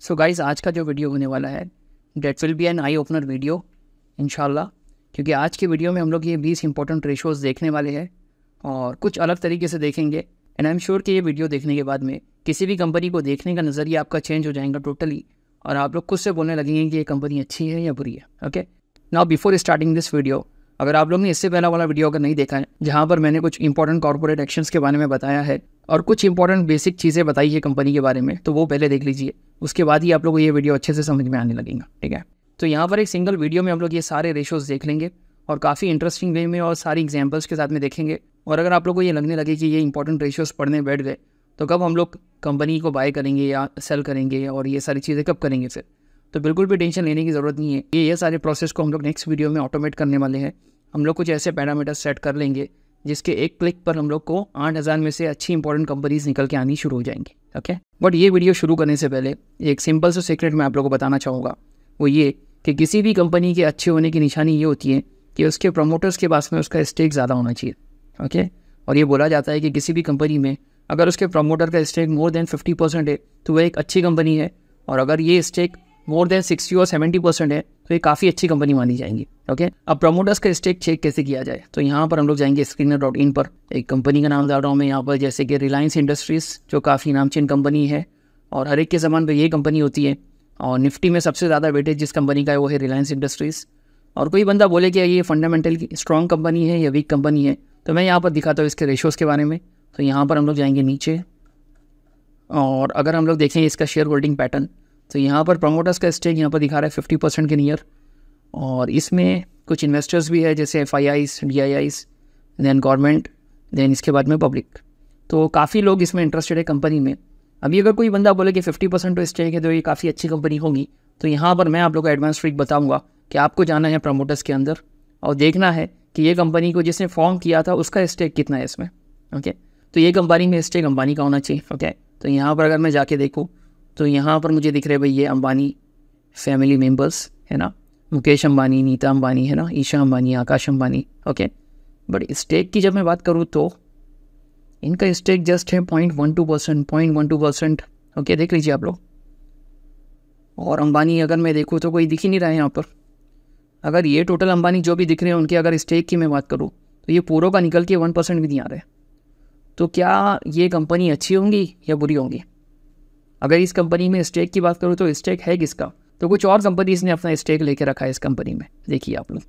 सो so guys आज का जो वीडियो होने वाला है that will be an eye opener video in क्योंकि आज के वीडियो में हम लोग ये बीस इंपॉर्टेंट रेशोज़ देखने वाले हैं और कुछ अलग तरीके से देखेंगे एंड आई एम श्योर कि ये वीडियो देखने के बाद में किसी भी कंपनी को देखने का नज़रिया आपका चेंज हो जाएगा टोटली और आप लोग खुद से बोलने लगेंगे कि ये कंपनी अच्छी है या बुरी है okay now before starting this video अगर आप लोग ने इससे पहला वाला वीडियो अगर नहीं देखा है जहाँ पर मैंने कुछ इंपॉर्टेंट कॉर्पोरेट एक्शंस के बारे में बताया है और कुछ इंपॉर्टेंट बेसिक चीज़ें बताई है कंपनी के बारे में तो वो पहले देख लीजिए उसके बाद ही आप लोग को ये वीडियो अच्छे से समझ में आने लगेगा ठीक है तो यहाँ पर एक सिंगल वीडियो में हम लोग ये सारे रेशोज़ देख लेंगे और काफ़ी इंटरेस्टिंग वे में और सारी एग्जाम्पल्स के साथ में देखेंगे और अगर आप लोग को ये लगने लगे कि ये इंपॉर्टेंट रेशियोज़ पढ़ने बैठ गए तो कब हम लोग कंपनी को बाय करेंगे या सेल करेंगे और ये सारी चीज़ें कब करेंगे फिर तो बिल्कुल भी टेंशन लेने की ज़रूरत नहीं है ये ये सारे प्रोसेस को हम लोग नेक्स्ट वीडियो में ऑटोमेट करने वाले हैं हम लोग कुछ ऐसे पैरामीटर सेट कर लेंगे जिसके एक क्लिक पर हम लोग को आठ हज़ार में से अच्छी इंपॉर्टेंट कंपनीज निकल के आनी शुरू हो जाएंगी ओके बट ये वीडियो शुरू करने से पहले एक सिंपल सा सीक्रेट मैं आप लोगों को बताना चाहूँगा वो ये कि किसी भी कंपनी के अच्छे होने की निशानी ये होती है कि उसके प्रमोटर्स के पास में उसका स्टेक ज़्यादा होना चाहिए ओके और ये बोला जाता है कि किसी भी कंपनी में अगर उसके प्रमोटर का stake more than fifty percent है तो वह एक अच्छी कंपनी है और अगर ये स्टेक मोर देन सिक्सटी और सेवेंटी परसेंट है तो ये काफ़ी अच्छी कंपनी मानी जाएंगी ओके अब प्रमोटर्स का स्टेक चेक कैसे किया जाए तो यहाँ पर हम लोग जाएंगे स्क्रीनर डॉट इन पर एक कंपनी का नाम बता रहा हूँ मैं यहाँ पर जैसे कि रिलायंस इंडस्ट्रीज़ जो काफ़ी नामचीन कंपनी है और हर एक के ज़मान पर यही कंपनी होती है और निफ्टी में सबसे ज़्यादा वेटेज जिस कंपनी का है वो है रिलायंस इंडस्ट्रीज़ और कोई बंदा बोले कि ये फंडामेंटल स्ट्रॉन्ग कंपनी है या वीक कंपनी है तो मैं यहाँ पर दिखाता हूँ इसके रेशोज़ के बारे में तो यहाँ पर हम लोग जाएंगे नीचे और अगर हम लोग देखें इसका शेयर होल्डिंग पैटर्न तो यहाँ पर प्रमोटर्स का स्टेक यहाँ पर दिखा रहा है फिफ्टी परसेंट के नियर और इसमें कुछ इन्वेस्टर्स भी है जैसे F I Is D I Is then government then इसके बाद में पब्लिक तो काफ़ी लोग इसमें इंटरेस्टेड है कंपनी में अभी अगर कोई बंदा बोले कि फिफ्टी परसेंट तो स्टेक है तो ये काफ़ी अच्छी कंपनी होगी तो यहाँ पर मैं आप लोग को एडवांस ट्रिक बताऊँगा कि आपको जाना है प्रमोटर्स के अंदर और देखना है कि ये कंपनी को जिसने फॉर्म किया था उसका स्टेक कितना है इसमें ओके तो ये कंपनी में स्टेक कंपनी का होना चाहिए ओके तो यहाँ पर अगर मैं जाके देखूँ तो यहाँ पर मुझे दिख रहे भाई ये अंबानी फैमिली मेम्बर्स है ना मुकेश अंबानी नीता अंबानी है ना Isha Ambani Akash Ambani okay but stake की जब मैं बात करूँ तो इनका स्टेक जस्ट है point one two percent point one two percent okay देख लीजिए आप लोग और अंबानी अगर मैं देखूँ तो कोई दिख ही नहीं रहा है यहाँ पर अगर ये टोटल अंबानी जो भी दिख रहे हैं उनके अगर स्टेक की मैं बात करूँ तो ये पूरों का निकल के वन परसेंट भी नहीं आ रहा है तो क्या ये कंपनी अच्छी होंगी या बुरी होंगी अगर इस कंपनी में स्टेक की बात करूँ तो स्टेक है किसका तो कुछ और कंपनीज ने अपना स्टेक लेके रखा है इस कंपनी में देखिए आप लोग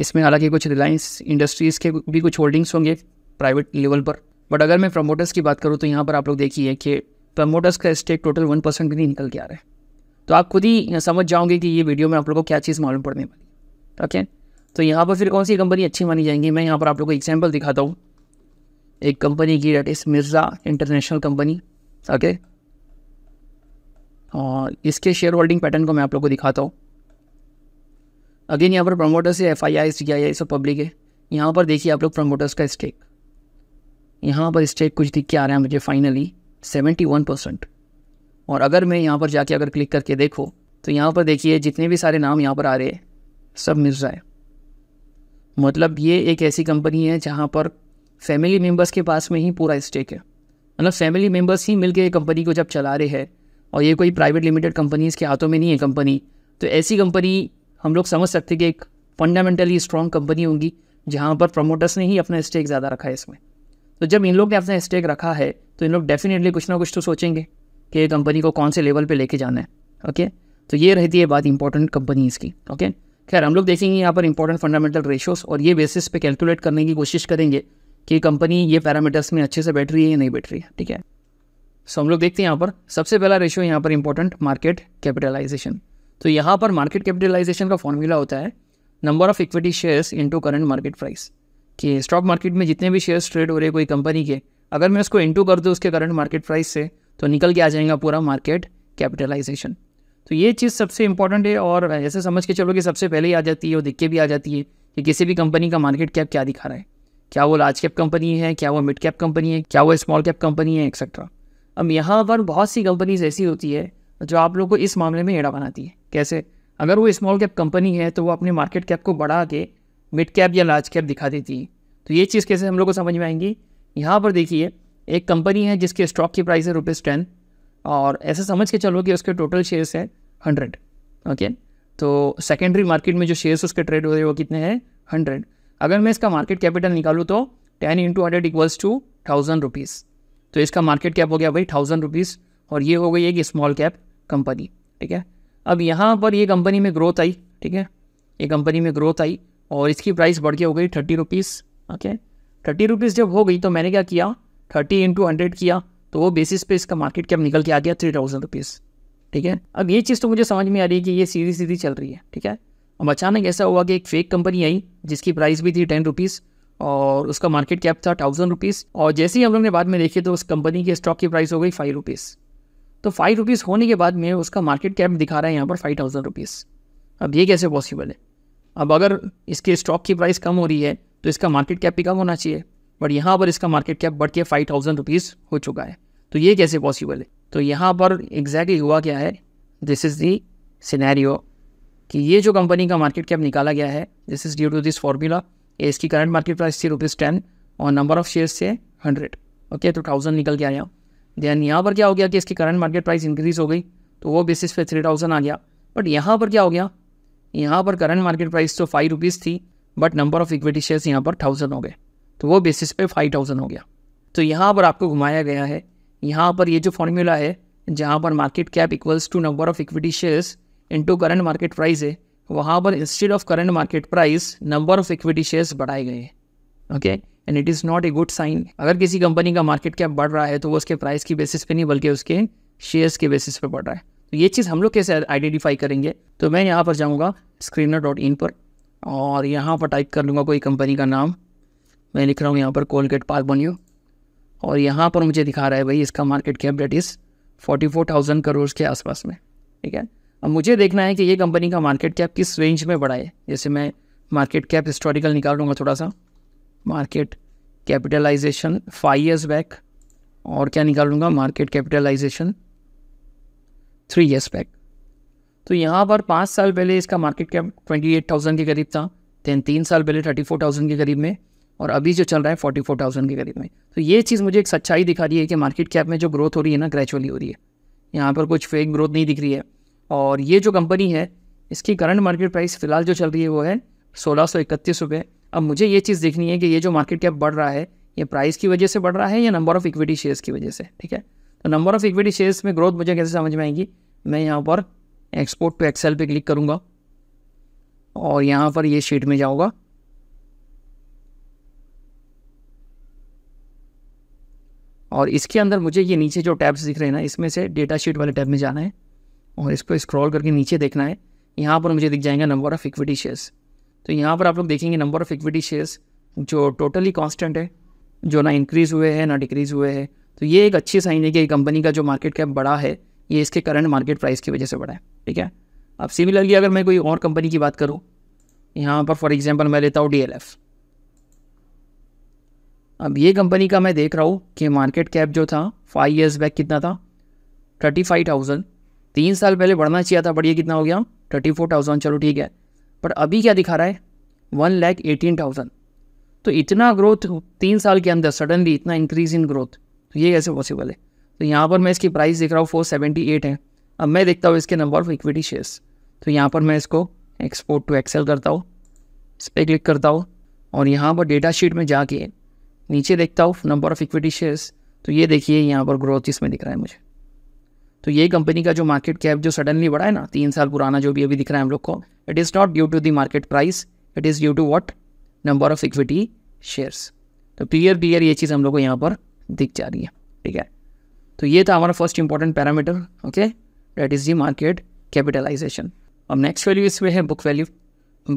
इसमें हालांकि कुछ रिलायंस इंडस्ट्रीज़ के भी कुछ होल्डिंग्स होंगे प्राइवेट लेवल पर बट अगर मैं प्रमोटर्स की बात करूँ तो यहाँ पर आप लोग देखिए कि प्रमोटर्स का स्टेक टोटल वन परसेंट भी नहीं निकल के आ रहा है तो आप खुद ही समझ जाओगे कि ये वीडियो में आप लोग को क्या चीज़ मालूम पड़ने वाली ओके तो यहाँ पर फिर कौन सी कंपनी अच्छी मानी जाएंगी मैं यहाँ पर आप लोग को एग्जाम्पल दिखाता हूँ एक कंपनी की डेट इस मिर्ज़ा इंटरनेशनल कंपनी ओके हाँ, इसके शेयर होल्डिंग पैटर्न को मैं आप लोग को दिखाता हूँ अगेन यहाँ पर प्रमोटर्स है एफ आई आई सी आई आई सब पब्लिक है यहाँ पर देखिए आप लोग प्रमोटर्स का स्टेक यहाँ पर स्टेक कुछ दिख के आ रहा है मुझे फाइनली सेवेंटी वन परसेंट और अगर मैं यहाँ पर जाके अगर क्लिक करके देखो तो यहाँ पर देखिए जितने भी सारे नाम यहाँ पर आ रहे हैं सब मिर्जा है मतलब ये एक ऐसी कंपनी है जहाँ पर फैमिली मेम्बर्स के पास में ही पूरा स्टेक है मतलब फैमिली मेम्बर्स ही मिलकर कंपनी को जब चला रहे हैं और ये कोई प्राइवेट लिमिटेड कंपनीज के हाथों में नहीं है कंपनी तो ऐसी कंपनी हम लोग समझ सकते कि एक फंडामेंटली स्ट्रॉन्ग कंपनी होगी जहाँ पर प्रमोटर्स ने ही अपना स्टेक ज़्यादा रखा है इसमें तो जब इन लोग ने अपना स्टेक रखा है तो इन लोग डेफिनेटली कुछ ना कुछ तो सोचेंगे कि कंपनी को कौन से लेवल पे लेके जाना है ओके तो ये रहती है बात इंपॉर्टेंट कंपनीज़ की ओके खैर हम लोग देखेंगे यहाँ पर इंपॉर्टेंट फंडामेंटल रेशोस और ये बेसिस पे कैलकुलेट करने की कोशिश करेंगे कि कंपनी ये पैरामीटर्स में अच्छे से बैठ रही है या नहीं बैठ रही है ठीक है सो हम लोग देखते हैं यहाँ पर सबसे पहला रेशियो यहाँ पर इंपॉर्टेंट मार्केट कैपिटलाइजेशन तो यहाँ पर मार्केट कैपिटलाइजेशन का फॉर्मूला होता है number of equity shares into current market price कि स्टॉक मार्केट में जितने भी शेयर्स ट्रेड हो रहे कोई कंपनी के अगर मैं उसको इंटू कर दूँ उसके करंट मार्केट प्राइस से तो निकल के आ जाएगा पूरा मार्केट कैपिटलाइजेशन तो ये चीज़ सबसे इंपॉर्टेंट है और ऐसे समझ के चलो कि सबसे पहले ही आ जाती है और दिख के भी आ जाती है कि किसी भी कंपनी का मार्केट कैप क्या दिखा रहा है क्या वो लार्ज कैप कंपनी है क्या वो मिड कैप कंपनी है क्या वो स्मॉल कैप कंपनी है एक्सेट्रा अब यहाँ पर बहुत सी कंपनीज ऐसी होती है जो आप लोग को इस मामले में एड़ा बनाती है कैसे अगर वो स्मॉल कैप कंपनी है तो वो अपने मार्केट कैप को बढ़ा के मिड कैप या लार्ज कैप दिखा देती है तो ये चीज़ कैसे हम लोग को समझ में आएंगी यहाँ पर देखिए एक कंपनी है जिसके स्टॉक की प्राइस है रुपीज़ टेन और ऐसे समझ के चलो कि उसके टोटल शेयर्स हैं हंड्रेड ओके तो सेकेंडरी मार्केट में जो शेयर्स उसके ट्रेड हो रहे हैं वो कितने हैं हंड्रेड अगर मैं इसका मार्केट कैपिटल निकालूँ तो ten into hundred equals to thousand rupees तो इसका मार्केट कैप हो गया भाई थाउजेंड रुपीज़ और ये हो गई एक स्मॉल कैप कंपनी ठीक है अब यहाँ पर ये कंपनी में ग्रोथ आई ठीक है ये कंपनी में ग्रोथ आई और इसकी प्राइस बढ़ के हो गई thirty rupees okay thirty rupees जब हो गई तो मैंने क्या किया थर्टी इंटू हंड्रेड किया तो वो बेसिस पे इसका मार्केट कैप निकल के आ गया थ्री थाउजेंड रुपीज़ ठीक है अब ये चीज़ तो मुझे समझ में आ रही है कि ये सीधी सीधी चल रही है ठीक है अब अचानक ऐसा हुआ कि एक फेक कंपनी आई जिसकी प्राइस भी थी टेन रुपीज़ और उसका मार्केट कैप था थाउजेंड रुपीज़ और जैसे ही हम लोग ने बाद में देखी तो उस कंपनी के स्टॉक की प्राइस हो गई फाइव रुपीज़ तो फाइव रुपीज़ होने के बाद में उसका मार्केट कैप दिखा रहा है यहाँ पर फाइव थाउजेंड रुपीज़ अब ये कैसे पॉसिबल है अब अगर इसके स्टॉक की प्राइस कम हो रही है तो इसका मार्केट कैप भी कम होना चाहिए बट यहाँ पर इसका मार्केट कैप बढ़ के फाइव थाउजेंड रुपीज़ हो चुका है तो ये कैसे पॉसिबल है तो यहाँ पर एग्जैक्टली exactly हुआ क्या है दिस इज़ दी सिनेरियो कि ये जो कंपनी का मार्केट कैप निकाला गया है this is due to this formula इसकी करंट मार्केट प्राइस थी रुपीज़ टेन और नंबर ऑफ शेयर्स थे हंड्रेड ओके तो थाउजेंड निकल के आया देन यहाँ पर क्या हो गया कि इसकी करंट मार्केट प्राइस इंक्रीज हो गई तो वो बेसिस पे थ्री थाउजेंड आ गया बट यहाँ पर क्या हो गया यहाँ पर करंट मार्केट प्राइस तो फाइव रुपीज़ थी but number of equity shares यहाँ पर थाउजेंड हो गए तो वो बेसिस पे फाइव थाउजेंड हो गया तो यहाँ पर आपको घुमाया गया है यहाँ पर ये जो फॉर्मूला है जहाँ पर market cap equals to number of equity shares into current market price है वहाँ पर instead of current market price number of equity shares बढ़ाए गए okay and it is not a good sign अगर किसी कंपनी का मार्केट कैप बढ़ रहा है तो वो उसके प्राइस की बेसिस पे नहीं बल्कि उसके शेयर्स के बेसिस पे बढ़ रहा है तो ये चीज़ हम लोग कैसे आइडेंटिफाई करेंगे तो मैं यहाँ पर जाऊँगा स्क्रीनर डॉट इन पर और यहाँ पर टाइप कर लूँगा कोई कंपनी का नाम मैं लिख रहा हूँ यहाँ पर कोलगेट पार्क बनियो और यहाँ पर मुझे दिखा रहा है भाई इसका market cap that is forty four thousand crore के आसपास में ठीक है अब मुझे देखना है कि ये कंपनी का मार्केट कैप किस रेंज में बढ़ा है जैसे मैं मार्केट कैप हिस्टोरिकल निकाल लूँगा थोड़ा सा market capitalization five years back और क्या निकाल लूँगा market capitalization three years back तो यहाँ पर पाँच साल पहले इसका market cap twenty eight thousand के करीब था दैन तीन साल पहले थर्टी फोर थाउजेंड के करीब में और अभी जो चल रहा है फोर्टी फोर थाउजेंड के करीब में तो ये चीज़ मुझे एक सच्चाई दिखा रही है कि मार्केट कैप में जो ग्रोथ हो रही है ना ग्रेजुअली हो रही है यहाँ पर कुछ फेक ग्रोथ नहीं दिख रही है और ये जो कंपनी है इसकी करंट मार्केट प्राइस फ़िलहाल जो चल रही है वो है सोलह सौ इकतीस रुपये अब मुझे ये चीज़ देखनी है कि ये जो मार्केट कैप बढ़ रहा है ये प्राइस की वजह से बढ़ रहा है या नंबर ऑफ़ इक्विटी शेयर्स की वजह से ठीक है तो नंबर ऑफ़ इक्विटी शेयर्स में ग्रोथ मुझे कैसे समझ में आएगी मैं यहाँ पर एक्सपोर्ट टू एक्सेल पे क्लिक करूँगा और यहाँ पर ये शीट में जाऊँगा और इसके अंदर मुझे ये नीचे जो टैब्स दिख रहे हैं ना इसमें से डेटा शीट वाले टैब में जाना है और इसको स्क्रॉल करके नीचे देखना है यहाँ पर मुझे दिख जाएगा नंबर ऑफ़ इक्विटी शेयर्स तो यहाँ पर आप लोग देखेंगे नंबर ऑफ़ इक्विटी शेयर्स जो टोटली कांस्टेंट है जो ना इंक्रीज़ हुए हैं ना डिक्रीज़ हुए हैं तो ये एक अच्छी साइन है कि कंपनी का जो मार्केट कैप बड़ा है ये इसके करंट मार्केट प्राइस की वजह से बढ़ा है ठीक है अब सिमिलरली अगर मैं कोई और कंपनी की बात करूँ यहाँ पर फॉर एग्जाम्पल मैं लेता हूँ डी अब ये कंपनी का मैं देख रहा हूँ कि मार्केट कैप जो था फाइव ईयर्स बैक कितना था थर्टी फाइव थाउजेंड तीन साल पहले बढ़ना चाहिए था बढ़िया कितना हो गया थर्टी फोर थाउजेंड चलो ठीक है पर अभी क्या दिखा रहा है वन लैख एटीन थाउजेंड तो इतना ग्रोथ तीन साल के अंदर सडनली इतना इंक्रीज इन ग्रोथ तो ये कैसे पॉसिबल है तो यहाँ पर मैं इसकी प्राइस देख रहा हूँ फोर सेवेंटी एट है अब मैं देखता हूँ इसके नंबर ऑफ इक्विटी शेयर्स तो यहाँ पर मैं इसको एक्सपोर्ट टू एक्सेल करता हूँ इस पर क्लिक करता हूँ और यहाँ पर डेटा शीट में जाके नीचे देखता हूँ नंबर ऑफ़ इक्विटी शेयर्स तो ये देखिए यहाँ पर ग्रोथ इसमें दिख रहा है मुझे तो ये कंपनी का जो मार्केट कैप जो सडनली बढ़ा है ना तीन साल पुराना जो भी अभी दिख रहा है हम लोग को it is not due to the market price it is due to what number of equity shares तो क्लियर क्लियर ये चीज़ हम लोग को यहाँ पर दिख जा रही है ठीक है तो ये था हमारा first important parameter okay that is the market capitalization अब नेक्स्ट वैल्यू इसमें है बुक वैल्यू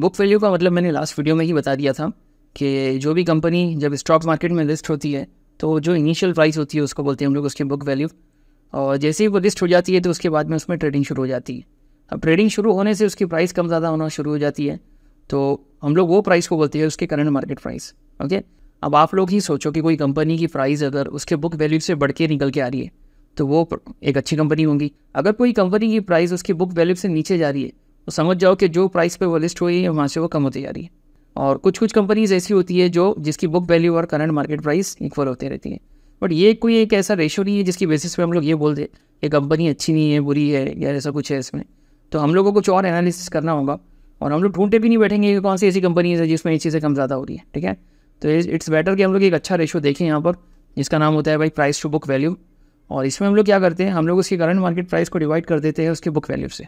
बुक वैल्यू का मतलब मैंने लास्ट वीडियो में ही बता दिया था कि जो भी कंपनी जब स्टॉक मार्केट में लिस्ट होती है तो जो इनिशियल प्राइस होती है उसको बोलते हैं हम लोग उसकी बुक वैल्यू और जैसे ही वो लिस्ट हो जाती है तो उसके बाद में उसमें ट्रेडिंग शुरू हो जाती है अब ट्रेडिंग शुरू होने से उसकी प्राइस कम ज़्यादा होना शुरू हो जाती है तो हम लोग वो प्राइस को बोलते हैं उसके करंट मार्केट प्राइस ओके अब आप लोग ही सोचो कि कोई कंपनी की प्राइस अगर उसके बुक वैल्यू से बढ़ के निकल के आ रही है तो वो एक अच्छी कंपनी होगी अगर कोई कंपनी की प्राइस उसकी बुक वैल्यू से नीचे जा रही है तो समझ जाओ कि जो प्राइस पर वो लिस्ट हुई है वहाँ से वो कम होती जा रही है और कुछ कुछ कंपनीज ऐसी होती है जो जिसकी बुक वैल्यू और करंट मार्केट प्राइस इक्वल होते रहती है बट ये कोई एक ऐसा रेशो नहीं है जिसकी बेसिस पे हम लोग ये बोल दें कि कंपनी अच्छी नहीं है बुरी है या ऐसा कुछ है इसमें तो हम लोगों को कुछ और एनालिसिस करना होगा और हम लोग ढूंढे भी नहीं बैठेंगे कि कौन सी ऐसी कंपनीज है जिसमें ये चीज़ें कम ज़्यादा हो रही है ठीक है तो इट्स बेटर कि हम लोग एक अच्छा रेशो देखें यहाँ पर जिसका नाम होता है भाई प्राइस टू बुक वैल्यू और इसमें हम लोग क्या करते हैं हम लोग उसकी करंट मार्केट प्राइस को डिवाइड कर देते हैं उसके बुक वैल्यू से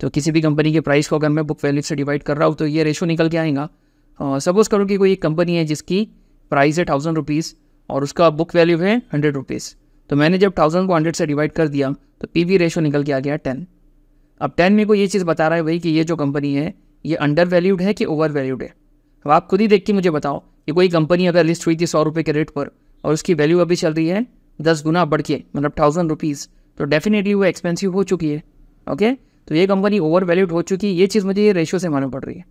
तो किसी भी कंपनी के प्राइस को अगर मैं बुक वैल्यू से डिवाइड कर रहा हूँ तो ये रेशो निकल के आएगा सपोज़ करो कि कोई एक कंपनी है जिसकी प्राइस है थाउजेंड रुपीज़ और उसका बुक वैल्यू है हंड्रेड रुपीज़ तो मैंने जब थाउजेंड को हंड्रेड से डिवाइड कर दिया तो पी वी रेशो निकल के आ गया टेन अब टेन मेरे को ये चीज़ बता रहा है भाई कि ये जो कंपनी है ये अंडर वैल्यूड है कि ओवर वैल्यूड है अब आप खुद ही देख के मुझे बताओ कि कोई कंपनी अगर लिस्ट हुई थी सौ रुपये के रेट पर और उसकी वैल्यू अभी चल रही है दस गुना बढ़ के मतलब थाउजेंड रुपीज़ तो डेफिनेटली वो एक्सपेंसिव हो चुकी है ओके तो ये कंपनी ओवर वैल्यूड हो चुकी है ये चीज़ मुझे ये रेशो से मालूम पड़ रही है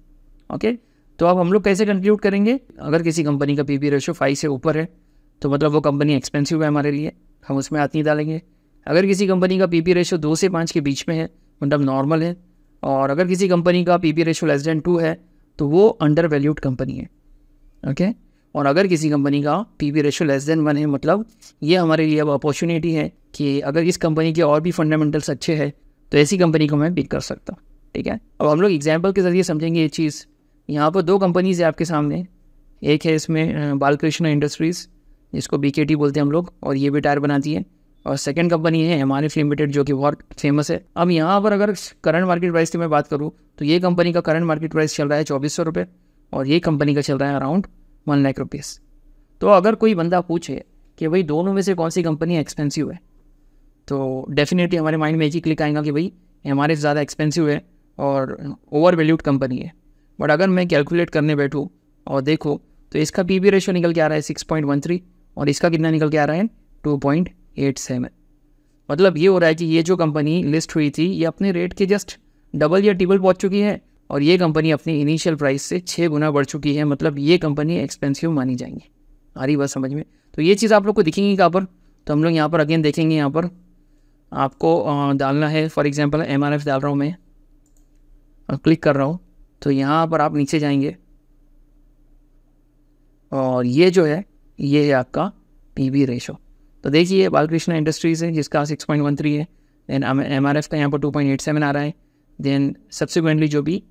ओके तो अब हम लोग कैसे कंक्लूड करेंगे अगर किसी कंपनी का पी वी रेशो फाइव से ऊपर है तो मतलब वो कंपनी एक्सपेंसिव है हमारे लिए हम उसमें हाथ नहीं डालेंगे अगर किसी कंपनी का पी पी रेशो दो से पाँच के बीच में है मतलब नॉर्मल है और अगर किसी कंपनी का P P ratio less than two है तो वो अंडर वैल्यूड कंपनी है ओके और अगर किसी कंपनी का P P ratio less than one है मतलब ये हमारे लिए अब अपॉर्चुनिटी है कि अगर इस कंपनी के और भी फंडामेंटल्स अच्छे हैं तो ऐसी कंपनी को मैं पिक कर सकता हूँ ठीक है अब हम लोग एग्जाम्पल के ज़रिए समझेंगे ये चीज़ यहाँ पर दो कंपनीज़ है आपके सामने एक है इसमें बालकृष्ण इंडस्ट्रीज़ इसको बी बोलते हैं हम लोग और ये भी टायर बनाती है और सेकंड कंपनी है एम लिमिटेड जो कि बहुत फेमस है अब यहाँ पर अगर करंट मार्केट प्राइस की मैं बात करूँ तो ये कंपनी का करंट मार्केट प्राइस चल रहा है चौबीस सौ रुपये और ये कंपनी का चल रहा है अराउंड वन लाख रुपीज़ तो अगर कोई बंदा पूछे कि भाई दोनों में से कौन सी कंपनी एक्सपेंसिव है तो डेफिनेटली हमारे माइंड में एक ही क्लिक आएगा कि भाई एम ज़्यादा एक्सपेंसिव है और ओवर वैल्यूड कंपनी है बट अगर मैं कैलकुलेट करने बैठूँ और देखो तो इसका पी रेशो निकल के आ रहा है सिक्स पॉइंट वन थ्री और इसका कितना निकल के आ रहा है टू पॉइंट एट सेवन मतलब ये हो रहा है कि ये जो कंपनी लिस्ट हुई थी ये अपने रेट के जस्ट डबल या ट्रिपल पहुँच चुकी है और ये कंपनी अपनी इनिशियल प्राइस से छः गुना बढ़ चुकी है मतलब ये कंपनी एक्सपेंसिव मानी जाएंगी आ रही बात समझ में तो ये चीज़ आप लोग को दिखेंगी कहाँ पर तो हम लोग यहाँ पर अगेन देखेंगे यहाँ पर आपको डालना है फॉर एग्जांपल एम डाल रहा हूँ मैं और क्लिक कर रहा हूँ तो यहाँ पर आप नीचे जाएंगे और ये जो है ये है आपका पी बी रेशो तो देखिए बालकृष्णा इंडस्ट्रीज़ है जिसका सिक्स पॉइंट वन थ्री है देन एम आर एफ का यहाँ पर टू पॉइंट एट सेवन आ रहा है देन सब्सिक्वेंटली जो भी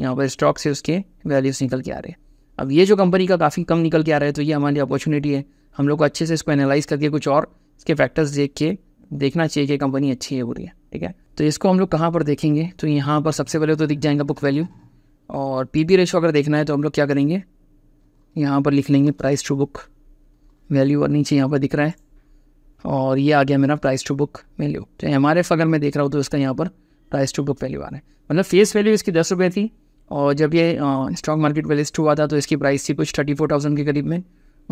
यहाँ पर स्टॉक्स है उसके वैल्यूज़ निकल के आ रहे हैं अब ये जो कंपनी का काफ़ी कम निकल के आ रहा है तो ये हमारी अपॉर्चुनिटी है हम लोग को अच्छे से इसको एनालाइज करके कुछ और इसके फैक्टर्स देख के देखना चाहिए कि कंपनी अच्छी है बुरी है ठीक है तो इसको हम लोग कहाँ पर देखेंगे तो यहाँ पर सबसे पहले तो दिख जाएगा बुक वैल्यू और पी बी रेशो अगर देखना है तो हम लोग क्या करेंगे यहाँ पर लिख लेंगे प्राइस टू बुक वैल्यू और नीचे यहाँ पर दिख रहा है और ये आ गया मेरा प्राइस टू बुक वैल्यू तो एम आर एफ अगर मैं देख रहा हूँ तो इसका यहाँ पर प्राइस टू बुक वैल्यू आ रहा है मतलब फेस वैल्यू इसकी दस रुपये थी और जब ये स्टॉक मार्केट में लिस्ट हुआ था तो इसकी प्राइस थी कुछ थर्टी फोर थाउजेंड के करीब में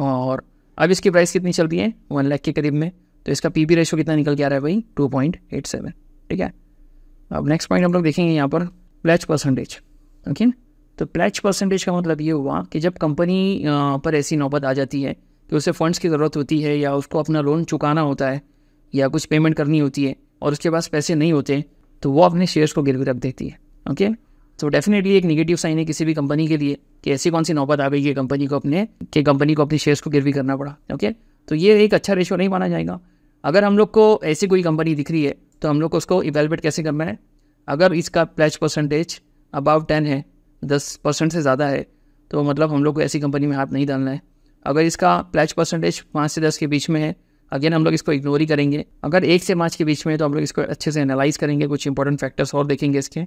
और अब इसकी प्राइस कितनी चल रही है वन लाख के करीब में तो इसका पी बी रेशो कितना निकल के आ रहा है भाई टू पॉइंट एट सेवन ठीक है अब नेक्स्ट पॉइंट हम लोग देखेंगे यहाँ पर प्लेच परसेंटेज ओके तो प्लेच परसेंटेज का मतलब ये हुआ कि जब कंपनी पर ऐसी नौबत आ जाती है कि उसे फ़ंड्स की ज़रूरत होती है या उसको अपना लोन चुकाना होता है या कुछ पेमेंट करनी होती है और उसके पास पैसे नहीं होते तो वो अपने शेयर्स को गिरवी रख देती है ओके तो डेफिनेटली एक नेगेटिव साइन है किसी भी कंपनी के लिए कि ऐसी कौन सी नौबत आ गई है कंपनी को अपने कि कंपनी को अपने शेयर्स को गिरवी करना पड़ा ओके तो ये एक अच्छा रेशो नहीं माना जाएगा अगर हम लोग को ऐसी कोई कंपनी दिख रही है तो हम लोग को उसको इवेलुएट कैसे करना है अगर इसका प्लेज परसेंटेज अबाव टेन है दस परसेंट से ज़्यादा है तो मतलब हम लोग को ऐसी कंपनी में हाथ नहीं डालना है अगर इसका प्लेच परसेंटेज पाँच से दस के बीच में है अगेन हम लोग इसको इग्नोर ही करेंगे अगर एक से पाँच के बीच में है तो हम लोग इसको अच्छे से एनालाइज करेंगे कुछ इंपॉर्टेंट फैक्टर्स और देखेंगे इसके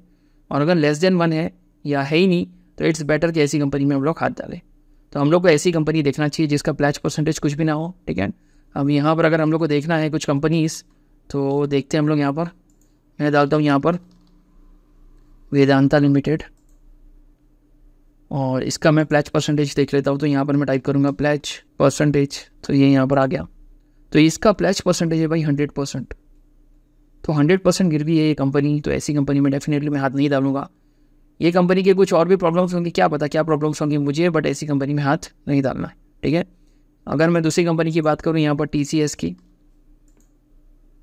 और अगर लेस देन वन है या है ही नहीं तो इट्स बेटर कि ऐसी कंपनी में हम लोग हाथ डालें तो हम लोग को ऐसी कंपनी देखना चाहिए जिसका प्लेच परसेंटेज कुछ भी ना हो ठीक है अब यहाँ पर अगर हम लोग को देखना है कुछ कंपनीज तो देखते हैं हम लोग यहाँ पर मैं डालता हूँ यहाँ पर वेदांता लिमिटेड और इसका मैं प्लैच परसेंटेज देख लेता हूँ तो यहाँ पर मैं टाइप करूँगा प्लेच परसेंटेज तो ये यहाँ पर आ गया तो इसका प्लेच परसेंटेज है भाई हंड्रेड परसेंट तो हंड्रेड परसेंट गिर भी है ये कंपनी तो ऐसी कंपनी में डेफिनेटली मैं हाथ नहीं डालूंगा ये कंपनी के कुछ और भी प्रॉब्लम्स होंगी क्या पता क्या प्रॉब्लम्स होंगी मुझे बट ऐसी कंपनी में हाथ नहीं डालना है ठीक है अगर मैं दूसरी कंपनी की बात करूँ यहाँ पर टी की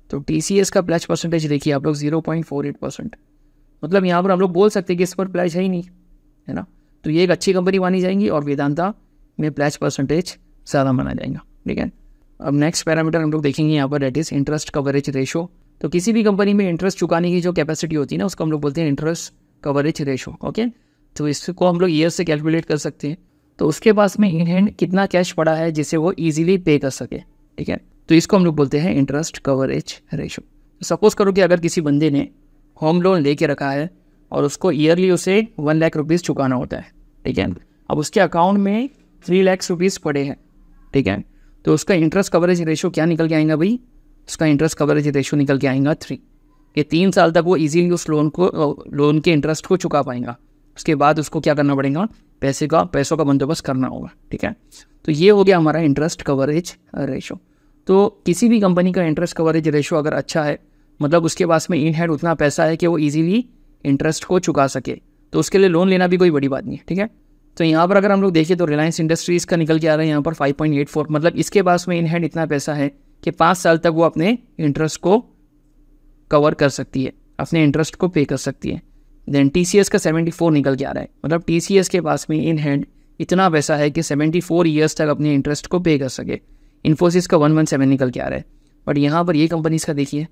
तो टी का प्लैच परसेंटेज देखिए आप लोग zero point four eight percent मतलब यहाँ पर हम लोग बोल सकते हैं कि इस पर प्लेच है ही नहीं है ना तो ये एक अच्छी कंपनी मानी जाएंगी और वेदांता में प्लैच परसेंटेज ज़्यादा माना जाएगा ठीक है अब नेक्स्ट पैरामीटर हम लोग देखेंगे यहाँ पर that is interest coverage ratio तो किसी भी कंपनी में इंटरेस्ट चुकाने की जो कैपेसिटी होती है ना उसको हम लोग बोलते हैं इंटरेस्ट कवरेज रेशो ओके तो इसको हम लोग ईयर से कैलकुलेट कर सकते हैं तो उसके पास में इन हैंड कितना कैश पड़ा है जिसे वो ईजिली पे कर सके ठीक है तो इसको हम लोग बोलते हैं इंटरेस्ट कवरेज रेशो सपोज़ करो कि अगर किसी बंदे ने होम लोन ले रखा है और उसको ईयरली उसे वन लाख रुपीज़ चुकाना होता है ठीक है अब उसके अकाउंट में थ्री लैक्स रुपीज़ पड़े हैं ठीक है तो उसका इंटरेस्ट कवरेज रेशो क्या निकल के आएगा भाई उसका इंटरेस्ट कवरेज रेशो निकल के आएगा थ्री ये तीन साल तक वो इजीली उस लोन को लोन के इंटरेस्ट को चुका पाएगा उसके बाद उसको क्या करना पड़ेगा पैसे का पैसों का बंदोबस्त करना होगा ठीक है तो ये हो गया हमारा इंटरेस्ट कवरेज रेशो तो किसी भी कंपनी का इंटरेस्ट कवरेज रेशो अगर अच्छा है मतलब उसके पास में इन हैड उतना पैसा है कि वो ईजिली इंटरेस्ट को चुका सके तो उसके लिए लोन लेना भी कोई बड़ी बात नहीं है ठीक है तो यहाँ पर अगर हम लोग देखें तो रिलायंस इंडस्ट्रीज़ का निकल के आ रहा है यहाँ पर 5.84 मतलब इसके पास में इन हैंड इतना पैसा है कि पाँच साल तक वो अपने इंटरेस्ट को कवर कर सकती है अपने इंटरेस्ट को पे कर सकती है देन टी का 74 फोर निकल के आ रहा है मतलब टी के पास में इन हैंड इतना पैसा है कि सेवेंटी फोर ईयर्स तक अपने इंटरेस्ट को पे कर सके इन्फोसिस का वन वन सेवन निकल के आ रहा है बट यहाँ पर ये कंपनीज़ का देखिए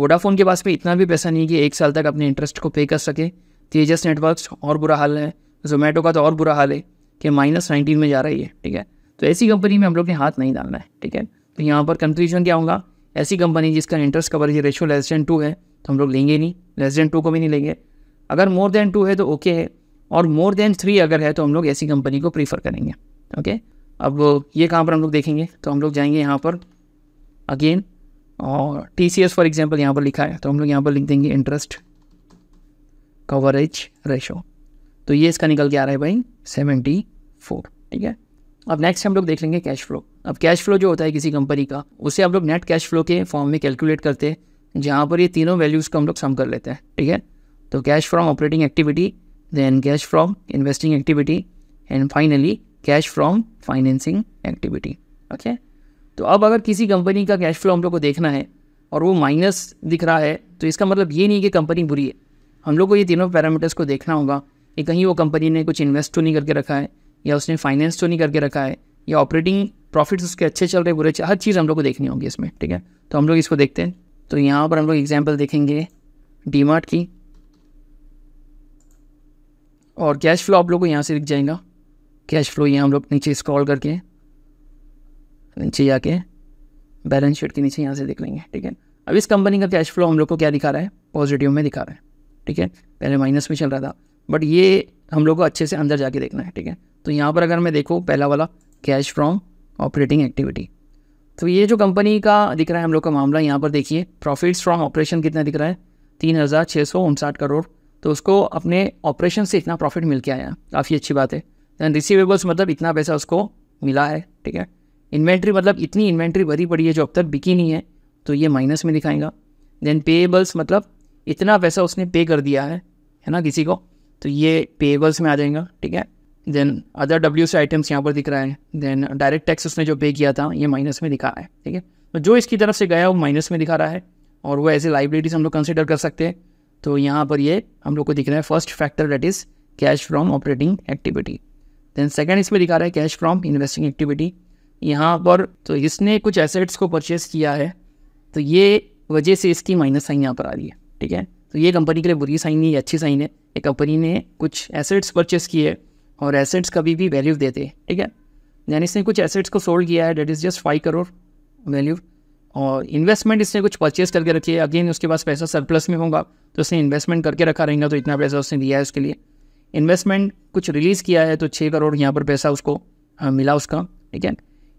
वोडाफोन के पास में इतना भी पैसा नहीं कि एक साल तक अपने इंटरेस्ट को पे कर सके तेजस नेटवर्क्स और बुरा हाल है जोमेटो का तो और बुरा हाल है कि माइनस नाइनटीन में जा रही है ठीक है तो ऐसी कंपनी में हम लोग ने हाथ नहीं डालना है ठीक है तो यहाँ पर कंक्लूजन क्या होगा ऐसी कंपनी जिसका interest coverage ratio less than two है तो हम लोग लेंगे नहीं लेस देन टू को भी नहीं लेंगे अगर मोर देन टू है तो ओके है और मोर देन थ्री अगर है तो हम लोग ऐसी कंपनी को प्रीफर करेंगे ओके अब ये कहाँ पर हम लोग देखेंगे तो हम लोग जाएंगे यहाँ पर अगेन और T C S for example यहाँ पर लिखा है तो हम लोग यहाँ पर लिख देंगे इंटरेस्ट कवरेज रेशो तो ये इसका निकल के आ रहा है भाई सेवेंटी फोर ठीक है अब नेक्स्ट हम लोग देख लेंगे कैश फ्लो अब कैश फ्लो जो होता है किसी कंपनी का उसे हम लोग नेट कैश फ्लो के फॉर्म में कैलकुलेट करते हैं जहाँ पर ये तीनों वैल्यूज़ को हम लोग सम कर लेते हैं ठीक है तो cash from operating activity then cash from investing activity and finally cash from financing activity okay तो अब अगर किसी कंपनी का कैश फ्लो हम लोग को देखना है और वो माइनस दिख रहा है तो इसका मतलब ये नहीं कि कंपनी बुरी है हम लोग को ये तीनों पैरामीटर्स को देखना होगा कि कहीं वो कंपनी ने कुछ इन्वेस्ट तो नहीं करके रखा है या उसने फाइनेंस तो नहीं करके रखा है या ऑपरेटिंग प्रॉफिट्स उसके अच्छे चल रहे बुरे हर चीज़ हम लोग को देखनी होगी इसमें ठीक है तो हम लोग इसको देखते हैं तो यहाँ पर हम लोग एग्जाम्पल देखेंगे डी की और कैश फ्लो आप लोग को यहाँ से दिख जाएगा कैश फ्लो यहाँ हम लोग नीचे स्क्रॉल करके नीचे जाके बैलेंस शीट के नीचे यहाँ से देख लेंगे ठीक है अब इस कंपनी का कैश फ्लो हम लोग को क्या दिखा रहा है पॉजिटिव में दिखा रहा है ठीक है पहले माइनस में चल रहा था बट ये हम लोग को अच्छे से अंदर जाके देखना है ठीक है तो यहाँ पर अगर मैं देखूँ पहला वाला कैश फ्रॉम ऑपरेटिंग एक्टिविटी तो ये जो कंपनी का दिख रहा है हम लोग का मामला यहाँ पर देखिए प्रॉफिट्स फ्रॉम ऑपरेशन कितना दिख रहा है तीन हज़ार छः सौ उनसाठ करोड़ तो उसको अपने ऑपरेशन से इतना प्रॉफिट मिल के आया काफ़ी अच्छी बात है दैन रिसीवेबल्स मतलब इतना पैसा उसको मिला है ठीक है इन्वेंट्री मतलब इतनी इन्वेंट्री भरी पड़ी है जो अब तक बिकी नहीं है तो ये माइनस में दिखाएगा देन पेएबल्स मतलब इतना पैसा उसने पे कर दिया है है ना किसी को तो ये पेएबल्स में आ जाएगा ठीक है देन अदर डब्ल्यू से आइटम्स यहाँ पर दिख रहा है देन डायरेक्ट टैक्स उसने जो पे किया था ये माइनस में दिखा रहा है ठीक है तो जो इसकी तरफ से गया वो माइनस में दिखा रहा है और वो एज ए लाइबिलिटीज़ हम लोग कंसिडर कर सकते हैं तो यहाँ पर ये हम लोग को दिख रहा है first factor that is cash from operating activity then second इसमें दिखा रहा है कैश फ्रॉम इन्वेस्टिंग एक्टिविटी यहाँ पर तो इसने कुछ एसेट्स को परचेस किया है तो ये वजह से इसकी माइनस साइन यहाँ पर आ रही है ठीक है तो ये कंपनी के लिए बुरी साइन है अच्छी साइन है एक कंपनी ने कुछ एसेट्स परचेस किए और एसेट्स कभी भी वैल्यू देते हैं ठीक है यानी इसने कुछ एसेट्स को सोल्ड किया है that is just five crore value और इन्वेस्टमेंट इसने कुछ परचेस करके रखी है अगेन उसके पास पैसा सरप्लस में होगा तो उसने इन्वेस्टमेंट करके रखा रहेगा तो इतना पैसा उसने दिया है उसके लिए इन्वेस्टमेंट कुछ रिलीज़ किया है तो छः करोड़ यहाँ पर पैसा उसको मिला उसका ठीक है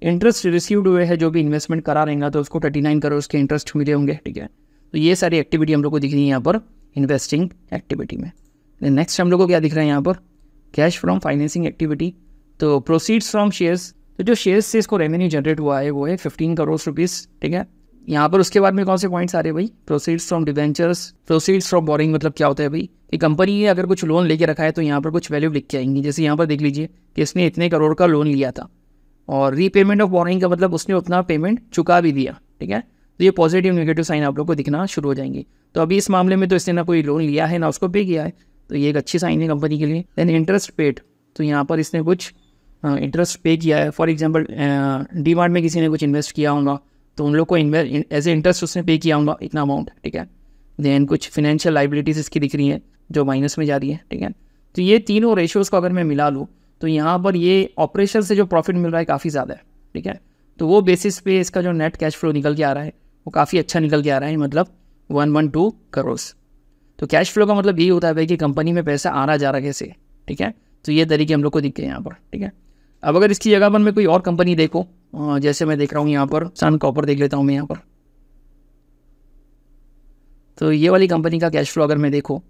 इंटरेस्ट रिसीव्ड हुए हैं जो भी इन्वेस्टमेंट करा रहेगा तो उसको थर्टी नाइन करोड़ के इंटरेस्ट मिले होंगे ठीक है तो ये सारी एक्टिविटी हम लोग को दिख रही है यहाँ पर इन्वेस्टिंग एक्टिविटी में नेक्स्ट हम लोग को क्या दिख रहा है यहाँ पर कैश फ्रॉम फाइनेंसिंग एक्टिविटी तो प्रोसीड्स फ्रॉम शेयर्स तो जो शेयर्स से इसको रेवेन्यू जनरेट हुआ है वो है फिफ्टीन करोड़ रुपीज़ ठीक है यहाँ पर उसके बाद में कौन से पॉइंट्स आ रहे भाई proceeds from debentures proceeds from borrowing मतलब क्या होता है भाई कि कंपनी ने अगर कुछ लोन लेके रखा है तो यहाँ पर कुछ वैल्यू लिख के आएंगी जैसे यहाँ पर देख लीजिए कि इसने इतने करोड़ का लोन लिया था और रीपेमेंट ऑफ बॉरिंग का मतलब उसने उतना पेमेंट चुका भी दिया ठीक है तो ये पॉजिटिव नेगेटिव साइन आप लोग को दिखना शुरू हो जाएंगे तो अभी इस मामले में तो इसने ना कोई लोन लिया है ना उसको पे किया है तो ये एक अच्छी साइन है कंपनी के लिए दैन इंटरेस्ट पेड तो यहाँ पर इसने कुछ इंटरेस्ट पे किया है फॉर एग्जाम्पल डी मार्ट में किसी ने कुछ इन्वेस्ट किया होगा तो उन लोग को एज ए इंटरेस्ट उसने पे किया होगा इतना अमाउंट ठीक है देन कुछ फिनेंशियल लाइबिलिटीज़ इसकी दिख रही हैं जो माइनस में जा रही है ठीक है तो ये तीनों रेशियोज़ को अगर मैं मिला लूँ तो यहाँ पर ये ऑपरेशन से जो प्रॉफिट मिल रहा है काफ़ी ज़्यादा है ठीक है तो वो बेसिस पे इसका जो नेट कैश फ्लो निकल के आ रहा है वो काफ़ी अच्छा निकल के आ रहा है मतलब वन वन टू करोस तो कैश फ्लो का मतलब यही होता है भाई कि कंपनी में पैसा आ रहा जा रहा कैसे ठीक है तो ये तरीके हम लोग को दिख गए यहाँ पर ठीक है अब अगर इसकी जगह पर मैं कोई और कंपनी देखो जैसे मैं देख रहा हूँ यहाँ पर सन कॉपर देख लेता हूँ मैं यहाँ पर तो ये वाली कंपनी का कैश फ्लो अगर मैं देखूँ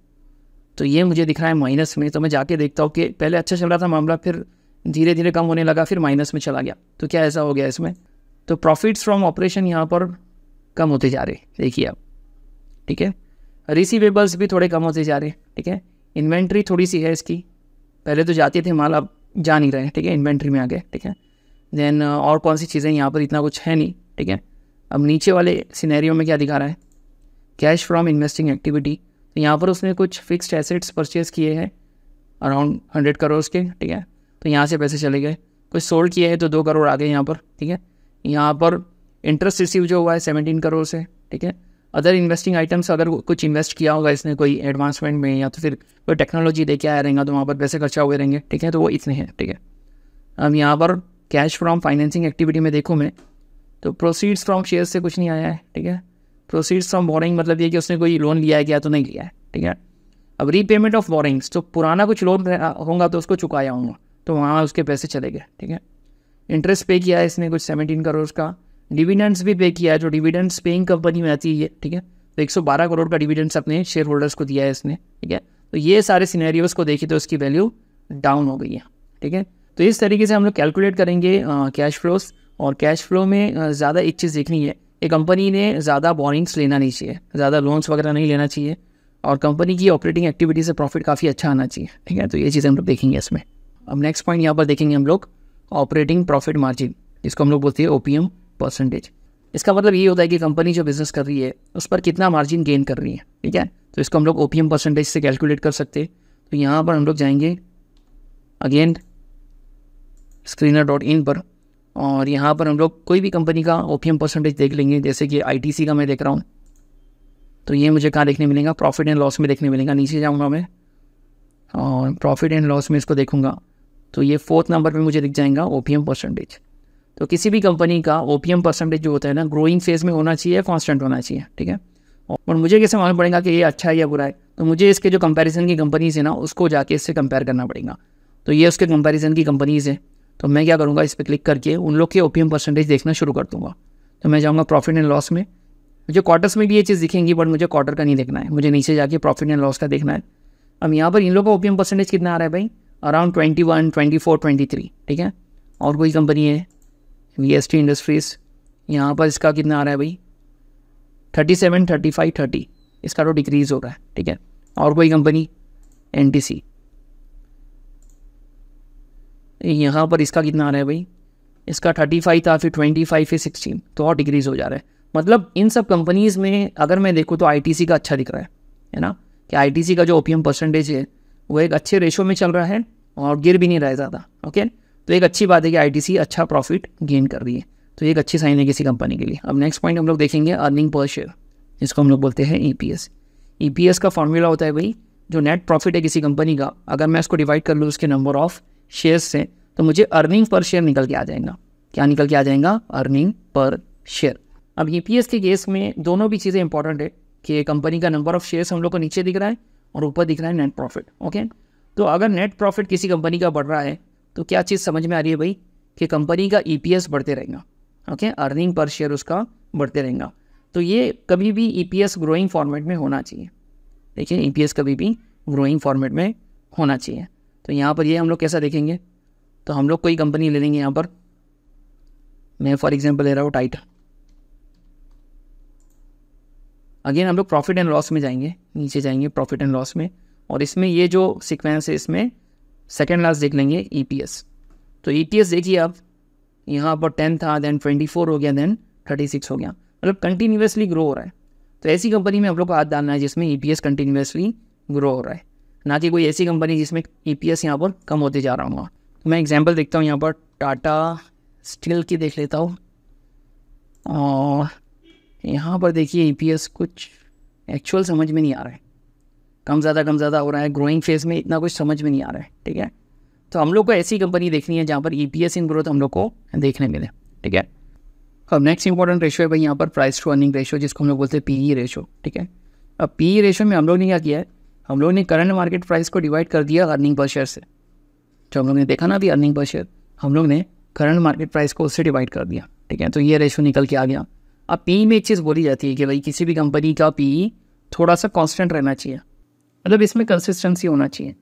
तो ये मुझे दिख रहा है माइनस में तो मैं जाके देखता हूँ कि पहले अच्छा चल रहा था मामला फिर धीरे धीरे कम होने लगा फिर माइनस में चला गया तो क्या ऐसा हो गया इसमें तो प्रॉफिट्स फ्रॉम ऑपरेशन यहाँ पर कम होते जा रहे देखिए आप ठीक है रिसीवेबल्स भी थोड़े कम होते जा रहे हैं ठीक है इन्वेंट्री थोड़ी सी है इसकी पहले तो जाते थे माल अब जा नहीं रहे ठीक है इन्वेंट्री में आ गए ठीक है देन uh, और कौन सी चीज़ें यहाँ पर इतना कुछ है नहीं ठीक है अब नीचे वाले सिनेरियो में क्या दिखा रहा है कैश फ्रॉम इन्वेस्टिंग एक्टिविटी तो यहाँ पर उसने कुछ फिक्स्ड एसेट्स परचेज किए हैं अराउंड हंड्रेड करोड़ के ठीक है तो यहाँ से पैसे चले गए कुछ सोल्ड किए हैं तो दो करोड़ आ गए यहाँ पर ठीक है यहाँ पर इंटरेस्ट रिसीव जो हुआ है सेवनटीन करोड़ से ठीक है अदर इन्वेस्टिंग आइटम्स अगर कुछ इन्वेस्ट किया होगा इसने कोई एडवांसमेंट में या तो फिर कोई टेक्नोलॉजी दे के आया रहेगा तो वहाँ पर पैसे खर्चा हुए रहेंगे ठीक है तो वो इतने हैं ठीक है अब यहाँ पर कैश फ्रॉम फाइनेंसिंग एक्टिविटी में देखूँ मैं तो प्रोसीड्स फ्रॉम शेयर से कुछ नहीं आया है ठीक है प्रोसीड्स फ्रॉम बोरिंग मतलब ये कि उसने कोई लोन लिया है क्या तो नहीं लिया है ठीक है अब रीपेमेंट ऑफ बोरिंग्स तो पुराना कुछ लोन होगा तो उसको चुकाया होगा तो वहाँ उसके पैसे चले गए ठीक है इंटरेस्ट पे किया है इसने कुछ सेवनटीन करोड़ का डिविडेंड्स भी पे किया है जो डिविडेंड्स पेइंग कंपनी में आती है ठीक है तो बारह करोड़ का डिविडेंड्स अपने शेयर होल्डर्स को दिया है इसने ठीक है तो ये सारे सीनेरियोज को देखिए तो उसकी वैल्यू डाउन हो गई है ठीक है तो इस तरीके से हम लोग कैलकुलेट करेंगे कैश फ्लोस और कैश फ्लो में ज़्यादा एक चीज़ देखनी है कि कंपनी ने ज़्यादा बॉरिंग्स लेना नहीं चाहिए ज़्यादा लोन्स वगैरह नहीं लेना चाहिए और कंपनी की ऑपरेटिंग एक्टिविटी से प्रॉफिट काफ़ी अच्छा आना चाहिए ठीक है तो ये चीज़ें हम लोग देखेंगे इसमें अब नेक्स्ट पॉइंट यहाँ पर देखेंगे हम लोग ऑपरेटिंग प्रॉफिट मार्जिन जिसको हम लोग बोलते हैं ओ परसेंटेज इसका मतलब ये होता है कि कंपनी जो बिज़नेस कर रही है उस पर कितना मार्जिन गेन कर रही है ठीक है तो इसको हम लोग ओ परसेंटेज से कैलकुलेट कर सकते हैं तो यहाँ पर हम लोग जाएंगे अगेन स्क्रीनर डॉट इन पर और यहाँ पर हम लोग कोई भी कंपनी का ओ परसेंटेज देख लेंगे जैसे कि आई का मैं देख रहा हूँ तो ये मुझे कहाँ देखने मिलेगा प्रॉफिट एंड लॉस में देखने मिलेगा नीचे जाऊँगा मैं और प्रॉफिट एंड लॉस में इसको देखूँगा तो ये फोर्थ नंबर पर मुझे दिख जाएगा ओ परसेंटेज तो किसी भी कंपनी का ओ परसेंटेज जो होता है ना ग्रोइंग फेज में होना चाहिए कॉन्स्टेंट होना चाहिए ठीक है और मुझे कैसे मालूम पड़ेगा कि ये अच्छा है या बुरा है तो मुझे इसके जो कंपैरिजन की कंपनीज है ना उसको जाके इससे कंपेयर करना पड़ेगा तो ये उसके कंपैरिजन की कंपनीज है तो मैं क्या करूँगा इस पर क्लिक करके उन लोग के ओ परसेंटेज देखना शुरू कर दूँगा तो मैं जाऊँगा प्रॉफिट एंड लॉस में मुझे क्वार्टर्स में भी ये चीज़ दिखेंगी बट मुझे क्वार्टर का नहीं देखना है मुझे नीचे जाके प्रॉफिट एंड लॉस का देखना है अब यहाँ पर इन लोगों का ओ परसेंटेज कितना आ रहा है भाई around twenty one twenty four twenty three ठीक है और कोई कंपनी है वी एस टी इंडस्ट्रीज़ यहाँ पर इसका कितना आ रहा है भाई thirty seven thirty five thirty इसका तो डिक्रीज़ हो रहा है ठीक है और कोई कंपनी एन टी सी यहाँ पर इसका कितना आ रहा है भाई इसका थर्टी फाइव था फिर ट्वेंटी फाइव फिर सिक्सटीन तो और डिक्रीज़ हो जा रहा है मतलब इन सब कंपनीज़ में अगर मैं देखूँ तो आई का अच्छा दिख रहा है है ना कि आई का जो ओ परसेंटेज है वो एक अच्छे रेशो में चल रहा है और गिर भी नहीं रहा है ज़्यादा ओके तो एक अच्छी बात है कि आई अच्छा प्रॉफिट गेन कर रही है तो एक अच्छी साइन है किसी कंपनी के लिए अब नेक्स्ट पॉइंट हम लोग देखेंगे अर्निंग पर शेयर जिसको हम लोग बोलते हैं ई e ई e का फॉर्मूला होता है भाई जो नेट प्रॉफिट है किसी कंपनी का अगर मैं इसको डिवाइड कर लूँ उसके नंबर ऑफ़ शेयर्स से तो मुझे अर्निंग पर शेयर निकल के आ जाएगा क्या निकल के आ जाएगा अर्निंग पर शेयर अब ई पी के केस में दोनों भी चीज़ें इंपॉर्टेंट है कि कंपनी का नंबर ऑफ शेयर्स हम लोग को नीचे दिख रहा है और ऊपर दिख रहा है नेट प्रॉफिट ओके तो अगर नेट प्रॉफिट किसी कंपनी का बढ़ रहा है तो क्या चीज़ समझ में आ रही है भाई कि कंपनी का ई e बढ़ते रहेगा ओके अर्निंग पर शेयर उसका बढ़ते रहेगा तो ये कभी भी ई ग्रोइंग फॉर्मेट में होना चाहिए देखिए ई e कभी भी ग्रोइंग फॉर्मेट में होना चाहिए तो यहाँ पर ये हम लोग कैसा देखेंगे तो हम लोग कोई कंपनी ले लेंगे यहाँ पर मैं फॉर एग्जांपल ले रहा हूँ टाइटन अगेन हम लोग प्रॉफिट एंड लॉस में जाएंगे नीचे जाएंगे प्रॉफिट एंड लॉस में और इसमें ये जो सिक्वेंस है इसमें सेकेंड लास्ट देख लेंगे ई e तो ई e देखिए आप यहाँ पर टेन था देन ट्वेंटी फोर हो गया देन थर्टी सिक्स हो गया मतलब कंटिन्यूसली ग्रो हो रहा है तो ऐसी कंपनी में हम लोग को हाथ डालना है जिसमें ई पी कंटिन्यूसली ग्रो हो रहा है ना कि कोई ऐसी कंपनी जिसमें ई पी एस यहाँ पर कम होते जा रहा होगा तो मैं एग्जाम्पल देखता हूँ यहाँ पर टाटा स्टील की देख लेता हूँ और यहाँ पर देखिए ई पी एस कुछ एक्चुअल समझ में नहीं आ रहा है कम ज़्यादा कम ज़्यादा हो रहा है ग्रोइंग फेज़ में इतना कुछ समझ में नहीं आ रहा है ठीक है तो हम लोग को ऐसी कंपनी देखनी है जहाँ पर E P S in growth हम लोग को देखने मिले ठीक है अब नेक्स्ट इंपॉर्टेंट रेशो है भाई यहाँ पर प्राइस टू अर्निंग रेशो जिसको हम लोग बोलते हैं पी ई रेशो ठीक है अब पी ई रेशो में हम लोग ने क्या किया है हम लोगों ने करंट मार्केट प्राइस को डिवाइड कर दिया अर्निंग पर शेयर से जो तो हम लोग ने देखा ना अभी अर्निंग पर शेयर हम लोग ने करंट मार्केट प्राइस को उससे डिवाइड कर दिया ठीक है तो ये रेशो निकल के आ गया अब पी e में एक चीज़ बोली जाती है कि भाई किसी भी कंपनी का पी e थोड़ा सा कॉन्स्टेंट रहना चाहिए मतलब इसमें कंसिस्टेंसी होना चाहिए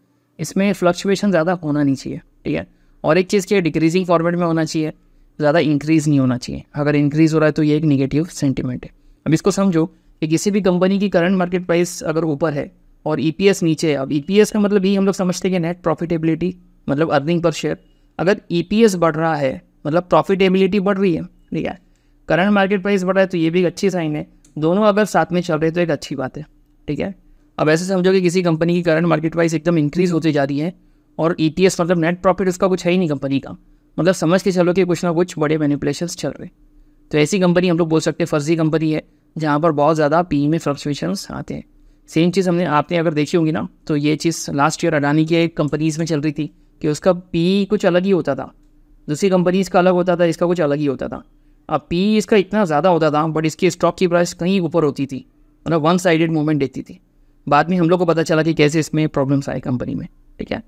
इसमें फ्लक्चुएशन ज़्यादा होना नहीं चाहिए ठीक है और एक चीज़ क्या डिक्रीजिंग फॉर्मेट में होना चाहिए ज़्यादा इंक्रीज़ नहीं होना चाहिए अगर इंक्रीज़ हो रहा है तो ये एक निगेटिव सेंटिमेंट है अब इसको समझो कि किसी भी कंपनी की करंट मार्केट प्राइस अगर ऊपर है और ई e नीचे है अब ई e का मतलब यही हम लोग समझते हैं कि नेट प्रॉफिटेबिलिटी मतलब अर्निंग पर शेयर अगर ई e बढ़ रहा है मतलब प्रॉफिटेबिलिटी बढ़ रही है ठीक है करंट मार्केट प्राइस बढ़ रहा है तो ये भी एक अच्छी साइन है दोनों अगर साथ में चल रहे तो एक अच्छी बात है ठीक है अब ऐसे समझो कि किसी कंपनी की करंट मार्केट प्राइस एकदम इंक्रीज़ होती जा रही है और ई मतलब नेट प्रॉफिट उसका कुछ है ही नहीं कंपनी का मतलब समझ के चलो कि कुछ ना कुछ बड़े मैनिपुलेशन चल रहे तो ऐसी कंपनी हम लोग बोल सकते हैं फर्जी कंपनी है जहाँ पर बहुत ज़्यादा पी में फ्लक्चुएशन आते हैं सेम चीज़ हमने आपने अगर देखी होंगी ना तो ये चीज़ लास्ट ईयर अडानी की एक कंपनीज़ में चल रही थी कि उसका पी कुछ अलग ही होता था दूसरी कंपनीज़ का अलग होता था इसका कुछ अलग ही होता था अब पी इसका इतना ज़्यादा होता था बट इसकी स्टॉक की प्राइस कहीं ऊपर होती थी मतलब वन साइडेड मूवमेंट देती थी बाद में हम लोग को पता चला कि कैसे इसमें प्रॉब्लम्स आए कंपनी में ठीक है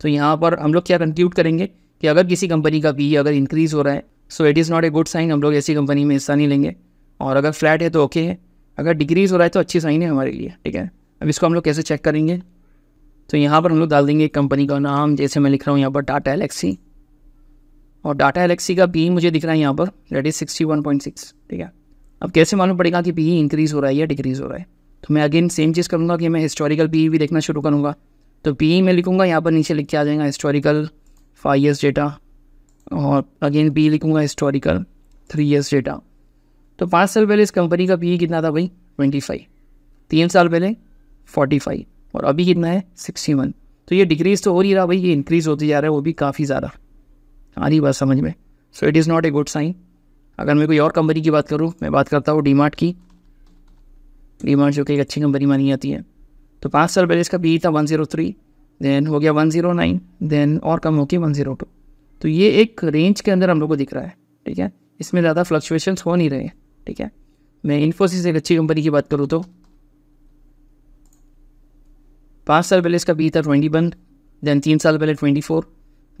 तो यहाँ पर हम लोग क्या कंक्लूड करेंगे कि अगर किसी कंपनी का पी अगर इंक्रीज़ हो रहा है so it is not a good sign हम लोग ऐसी कंपनी में हिस्सा नहीं लेंगे और अगर फ्लैट है तो ओके है अगर डिक्रीज़ हो रहा है तो अच्छी साइन है हमारे लिए ठीक है अब इसको हम लोग कैसे चेक करेंगे तो यहाँ पर हम लोग डाल देंगे कंपनी का नाम जैसे मैं लिख रहा हूँ यहाँ पर टाटा एलेक्सी और डाटा एलेक्सी का पी e मुझे दिख रहा है यहाँ पर that is sixty one point six ठीक है अब कैसे मालूम पड़ेगा कि पी इंक्रीज़ e हो रहा है या डिक्रीज़ हो रहा है तो मैं अगेन सेम चीज़ करूँगा कि मैं हिस्टोरिकल पी e भी देखना शुरू करूँगा तो पी मैं लिखूँगा यहाँ पर नीचे लिख के आ जाएगा हिस्टोरिकल फाइव ईयर्स डेटा और अगेन पी लिखूँगा हिस्टोरिकल थ्री ईयर्स डेटा तो पाँच साल पहले इस कंपनी का पी e कितना था भाई ट्वेंटी फाइव तीन साल पहले फोर्टी फाइव और अभी कितना है सिक्सटी वन तो ये डिक्रीज़ तो हो ही रहा भाई ये इंक्रीज़ होती जा रहा है वो भी काफ़ी ज़्यादा आ रही बात समझ में so it is not a good sign अगर मैं कोई और कंपनी की बात करूँ मैं बात करता हूँ डी की डी जो कि एक अच्छी कंपनी मानी जाती है तो पाँच साल पहले इसका पी e था वन ज़ीरो थ्री देन हो गया वन ज़ीरो नाइन देन और कम हो गया वन ज़ीरो टू तो ये एक रेंज के अंदर हम लोग को दिख रहा है ठीक है इसमें ज़्यादा फ्लक्चुएशंस हो नहीं रहे हैं ठीक है मैं इन्फोसिस एक अच्छी कंपनी की बात करूँ तो पाँच साल पहले इसका बी था ट्वेंटी वन देन तीन साल पहले twenty four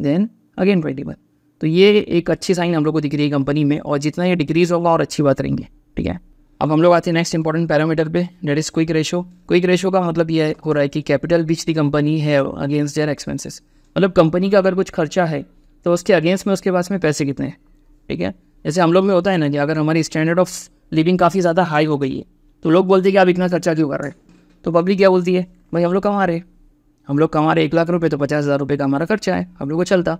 then again twenty one तो ये एक अच्छी साइन हम लोग को दिख रही है कंपनी में और जितना ये डिक्रीज होगा और अच्छी बात रहेंगे ठीक है अब हम लोग आते हैं नेक्स्ट इंपॉर्टेंट पैरामीटर पे that is quick ratio quick ratio का मतलब ये हो रहा है कि कैपिटल बीच दी कंपनी है अगेंस्ट देयर एक्सपेंसेस मतलब कंपनी का अगर कुछ खर्चा है तो उसके अगेंस्ट में उसके पास में पैसे कितने हैं ठीक है जैसे हम लोग में होता है ना कि अगर हमारी स्टैंडर्ड ऑफ लिविंग काफ़ी ज़्यादा हाई हो गई है तो लोग बोलते हैं कि आप इतना खर्चा क्यों कर रहे हैं तो पब्लिक क्या बोलती है भाई हम लोग कमा रहे हम लोग कमा रहे एक लाख रुपये तो पचास हज़ार रुपये का हमारा खर्चा है हम लोग को चलता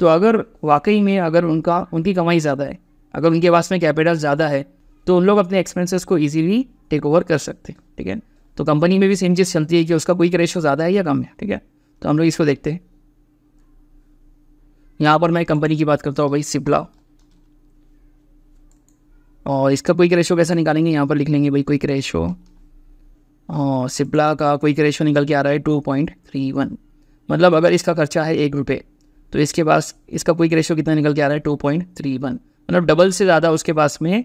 तो अगर वाकई में अगर उनका उनकी कमाई ज़्यादा है अगर उनके पास में कैपिटल ज़्यादा है तो उन लोग अपने एक्सपेंसेस को ईजिली टेक ओवर कर सकते हैं ठीक है तो कंपनी में भी सेम चीज़ चलती है कि उसका कोई रेशो ज़्यादा है या कम है ठीक है तो हम लोग इसको देखते हैं यहाँ पर मैं कंपनी की बात करता हूँ भाई सिप्ला और इसका कोई रेशो कैसा निकालेंगे यहाँ पर लिख लेंगे भाई कोई रेशो और सिप्ला का कोई रेशो निकल के आ रहा है टू पॉइंट थ्री वन मतलब अगर इसका खर्चा है एक रुपये तो इसके पास इसका कोई रेशो कितना निकल के आ रहा है टू पॉइंट थ्री वन मतलब डबल से ज़्यादा उसके पास में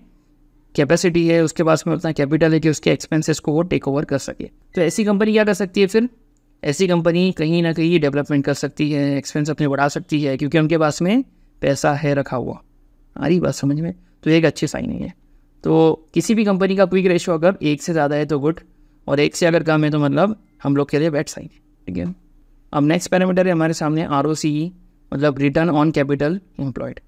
कैपेसिटी है उसके पास में उतना कैपिटल है कि उसके एक्सपेंसेस को वो टेक ओवर कर सके तो ऐसी कंपनी क्या कर सकती है फिर ऐसी कंपनी कहीं ना कहीं डेवलपमेंट कर सकती है एक्सपेंस अपने बढ़ा सकती है क्योंकि उनके पास में पैसा है रखा हुआ आ रही बात समझ में तो एक अच्छी साइन है तो किसी भी कंपनी का क्विक रेशो अगर एक से ज़्यादा है तो गुड और एक से अगर कम है तो मतलब हम लोग के लिए बैड साइन है ठीक है अब नेक्स्ट पैरामीटर है हमारे सामने आर e, मतलब रिटर्न ऑन कैपिटल एम्प्लॉयड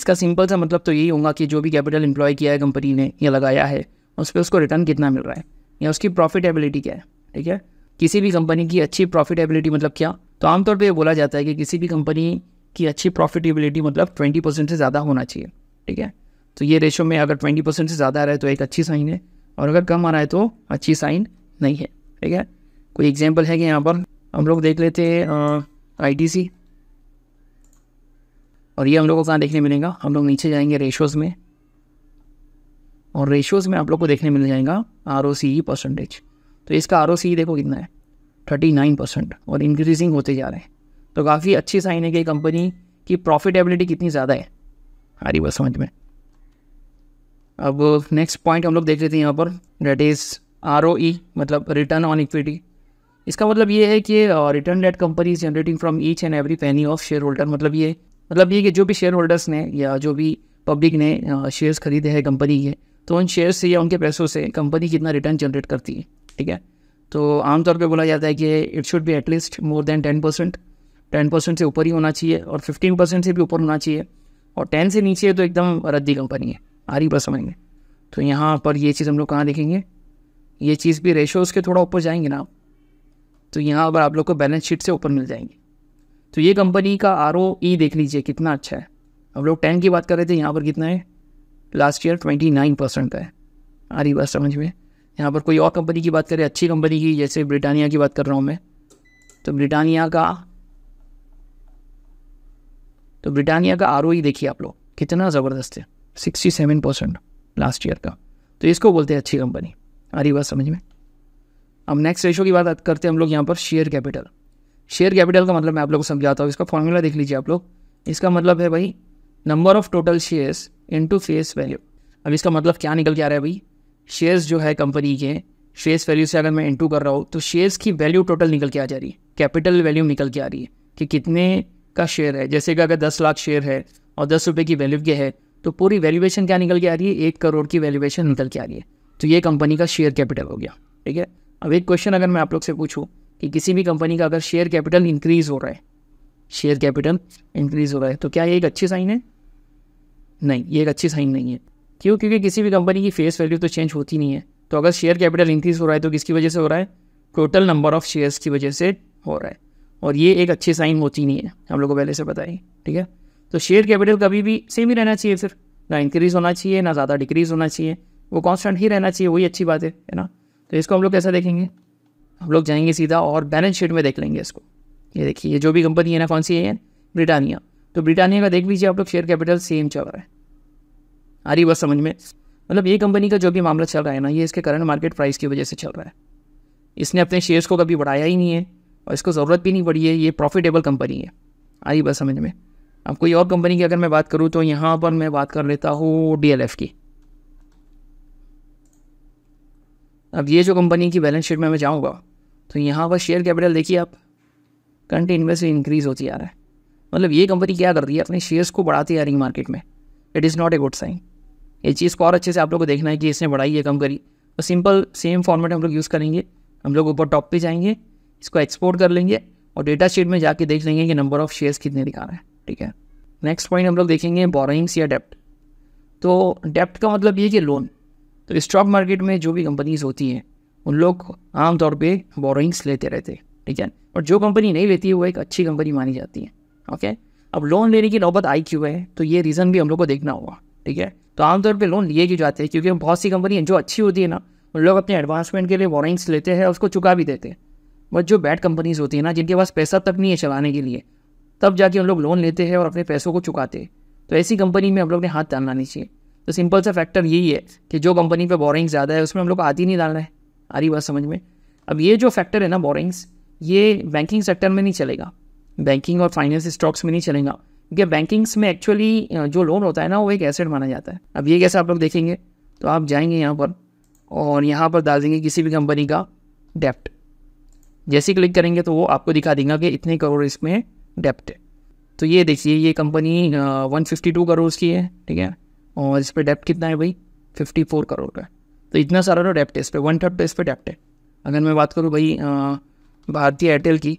इसका सिंपल सा मतलब तो यही होगा कि जो भी कैपिटल एम्प्लॉय किया है कंपनी ने या लगाया है उस पर उसको रिटर्न कितना मिल रहा है या उसकी प्रॉफिटेबिलिटी क्या है ठीक है किसी भी कंपनी की अच्छी प्रॉफिटेबिलिटी मतलब क्या तो आमतौर पर यह बोला जाता है कि किसी भी कंपनी की अच्छी प्रॉफिटेबिलिटी मतलब ट्वेंटी परसेंट से ज़्यादा होना चाहिए ठीक है तो ये रेशो में अगर ट्वेंटी परसेंट से ज़्यादा आ रहा है तो एक अच्छी साइन है और अगर कम आ रहा है तो अच्छी साइन नहीं है ठीक है कोई एग्जाम्पल है कि यहाँ पर हम लोग देख लेते हैं आई और ये हम लोग को कहाँ देखने मिलेगा हम लोग नीचे जाएंगे रेशोज़ में और रेशोज़ में आप लोग को देखने मिल जाएगा आर ओ सी परसेंटेज तो इसका आर ओ सी देखो कितना है थर्टी नाइन परसेंट और इंक्रीजिंग होते जा रहे हैं तो काफ़ी अच्छी साइन है कि कंपनी की प्रॉफिटेबिलिटी कितनी ज़्यादा है रही बस समझ में अब नेक्स्ट पॉइंट हम लोग देख लेते हैं यहाँ पर that is R O E मतलब रिटर्न ऑन इक्विटी इसका मतलब ये है कि return that company is generating from each and every penny of shareholder मतलब ये मतलब ये कि जो भी शेयर होल्डर्स ने या जो भी पब्लिक ने शेयर्स खरीदे हैं कंपनी के तो उन शेयर से या उनके पैसों से कंपनी कितना रिटर्न जनरेट करती है ठीक है तो आमतौर पे बोला जाता है कि it should be at least more than ten percent ten percent से ऊपर ही होना चाहिए और फिफ्टीन परसेंट से भी ऊपर होना चाहिए और टेन से नीचे तो एकदम रद्दी कंपनी है आर ई प्लस समझेंगे तो यहाँ पर ये चीज़ हम लोग कहाँ देखेंगे ये चीज़ भी रेशोज़ के थोड़ा ऊपर जाएंगे ना तो यहाँ पर आप लोग को बैलेंस शीट से ऊपर मिल जाएंगे तो ये कंपनी का आर ई e देख लीजिए कितना अच्छा है हम लोग टेन की बात कर रहे थे यहाँ पर कितना है last year twenty nine percent का है आ रही बात समझ में यहाँ पर कोई और कंपनी की बात करें अच्छी कंपनी की जैसे ब्रिटानिया की बात कर रहा हूँ मैं तो ब्रिटानिया का तो ब्रिटानिया का आर e देखिए आप लोग कितना ज़बरदस्त है sixty seven percent last year का तो इसको बोलते हैं अच्छी कंपनी आ रही बात समझ में अब नेक्स्ट रेशो की बात करते हैं हम लोग यहाँ पर शेयर कैपिटल शेयर कैपिटल का मतलब मैं आप लोग को समझाता हूँ इसका फॉर्मूला देख लीजिए आप लोग इसका मतलब है भाई number of total shares into face value अब इसका मतलब क्या निकल के आ रहा है भाई शेयर्स जो है कंपनी के शेयर्स वैल्यू से अगर मैं इंटू कर रहा हूँ तो शेयर्स की वैल्यू टोटल निकल के आ जा रही है कैपिटल वैल्यू निकल के आ रही है कि कितने का शेयर है जैसे कि अगर दस लाख शेयर है और दस रुपये की वैल्यू क्या है तो पूरी वैल्यूएशन क्या निकल के आ रही है एक करोड़ की वैल्यूएशन निकल के आ रही है तो ये कंपनी का शेयर कैपिटल हो गया ठीक है अब एक क्वेश्चन अगर मैं आप लोग से पूछूँ कि किसी भी कंपनी का अगर शेयर कैपिटल इंक्रीज़ हो रहा है शेयर कैपिटल इंक्रीज़ हो रहा है तो क्या ये एक अच्छी साइन है नहीं ये एक अच्छी साइन नहीं है क्यों क्योंकि किसी भी कंपनी की फेस वैल्यू तो चेंज होती नहीं है तो अगर शेयर कैपिटल इंक्रीज़ हो रहा है तो किसकी वजह से हो रहा है टोटल नंबर ऑफ़ शेयर्स की वजह से हो रहा है और ये एक अच्छी साइन होती नहीं है हम लोग को पहले से बताए ठीक है तो शेयर कैपिटल कभी भी सेम ही रहना चाहिए फिर ना इंक्रीज़ होना चाहिए ना ज़्यादा डिक्रीज़ होना चाहिए वो कॉन्स्टेंट ही रहना चाहिए वही अच्छी बात है है ना तो इसको हम लोग कैसा देखेंगे हम लोग जाएंगे सीधा और बैलेंस शीट में देख लेंगे इसको ये देखिए ये जो भी कंपनी है ना कौन सी है ब्रिटानिया तो ब्रिटानिया का देख लीजिए आप लोग शेयर कैपिटल सेम चल रहा है आ रही बस समझ में मतलब ये कंपनी का जो भी मामला चल रहा है ना ये इसके करंट मार्केट प्राइस की वजह से चल रहा है इसने अपने शेयर्स को कभी बढ़ाया ही नहीं है और इसको ज़रूरत भी नहीं पड़ी है ये प्रॉफिटेबल कंपनी है आ रही बस समझ में अब कोई और कंपनी की अगर मैं बात करूँ तो यहाँ पर मैं बात कर लेता हूँ डी की अब ये जो कंपनी की बैलेंस शीट में मैं जाऊँगा तो यहाँ पर शेयर कैपिटल देखिए आप कंटिन्यूस इंक्रीज़ होती आ रहा है मतलब ये कंपनी क्या कर रही है अपने शेयर्स को बढ़ाती आ रही है मार्केट में it is not a good sign ये चीज़ को और अच्छे से आप लोग को देखना है कि इसने बढ़ाई है कम करी तो सिंपल सेम फॉर्मेट हम लोग यूज़ करेंगे हम लोग ऊपर टॉप पे जाएंगे इसको एक्सपोर्ट कर लेंगे और डेटा शीट में जाके देख लेंगे कि नंबर ऑफ़ शेयर्स कितने दिखा रहे हैं ठीक है नेक्स्ट पॉइंट हम लोग देखेंगे बोरोइंग्स या डेप्ट तो डेप्ट का मतलब ये कि लोन तो स्टॉक मार्केट में जो भी कंपनीज होती हैं उन लोग आमतौर पर बोरोइंग्स लेते रहते हैं ठीक है और जो कंपनी नहीं लेती है वो एक अच्छी कंपनी मानी जाती है ओके अब लोन लेने की नौबत आई क्यों है तो ये रीज़न भी हम लोग को देखना होगा ठीक है तो आमतौर पर लोन लिए क्यों जाते हैं क्योंकि बहुत सी कंपनी जो अच्छी होती है ना उन लोग अपने एडवांसमेंट के लिए वारंट्स लेते हैं उसको चुका भी देते हैं बट जो बैड कंपनीज होती है ना जिनके पास पैसा तक नहीं है चलाने के लिए तब जाके उन लोग लोन लेते हैं और अपने पैसों को चुकाते हैं तो ऐसी कंपनी में हम लोग ने हाथ डालना नहीं चाहिए तो सिंपल सा फैक्टर यही है कि जो कंपनी पर बोरिंग ज़्यादा है उसमें हम लोग ही नहीं डालना है आ रही बात समझ में अब ये जो फैक्टर है ना बोरिंग्स ये बैंकिंग सेक्टर में नहीं चलेगा बैंकिंग और फाइनेंस स्टॉक्स में नहीं चलेगा क्योंकि बैंकिंग्स में एक्चुअली जो लोन होता है ना वो एक एसेट माना जाता है अब ये कैसे आप लोग देखेंगे तो आप जाएंगे यहाँ पर और यहाँ पर डाल देंगे किसी भी कंपनी का डेप्ट जैसे क्लिक करेंगे तो वो आपको दिखा देगा कि इतने करोड़ इसमें डेप्ट है तो ये देखिए ये company one fifty two crore की है ठीक है और इस पर डेप्ट कितना है भाई फिफ्टी फोर करोड़ का तो इतना सारा तो डेप्ट है इस पर वन थर्ड इस पर डेप्ट है अगर मैं बात करूँ भाई भारतीय एयरटेल की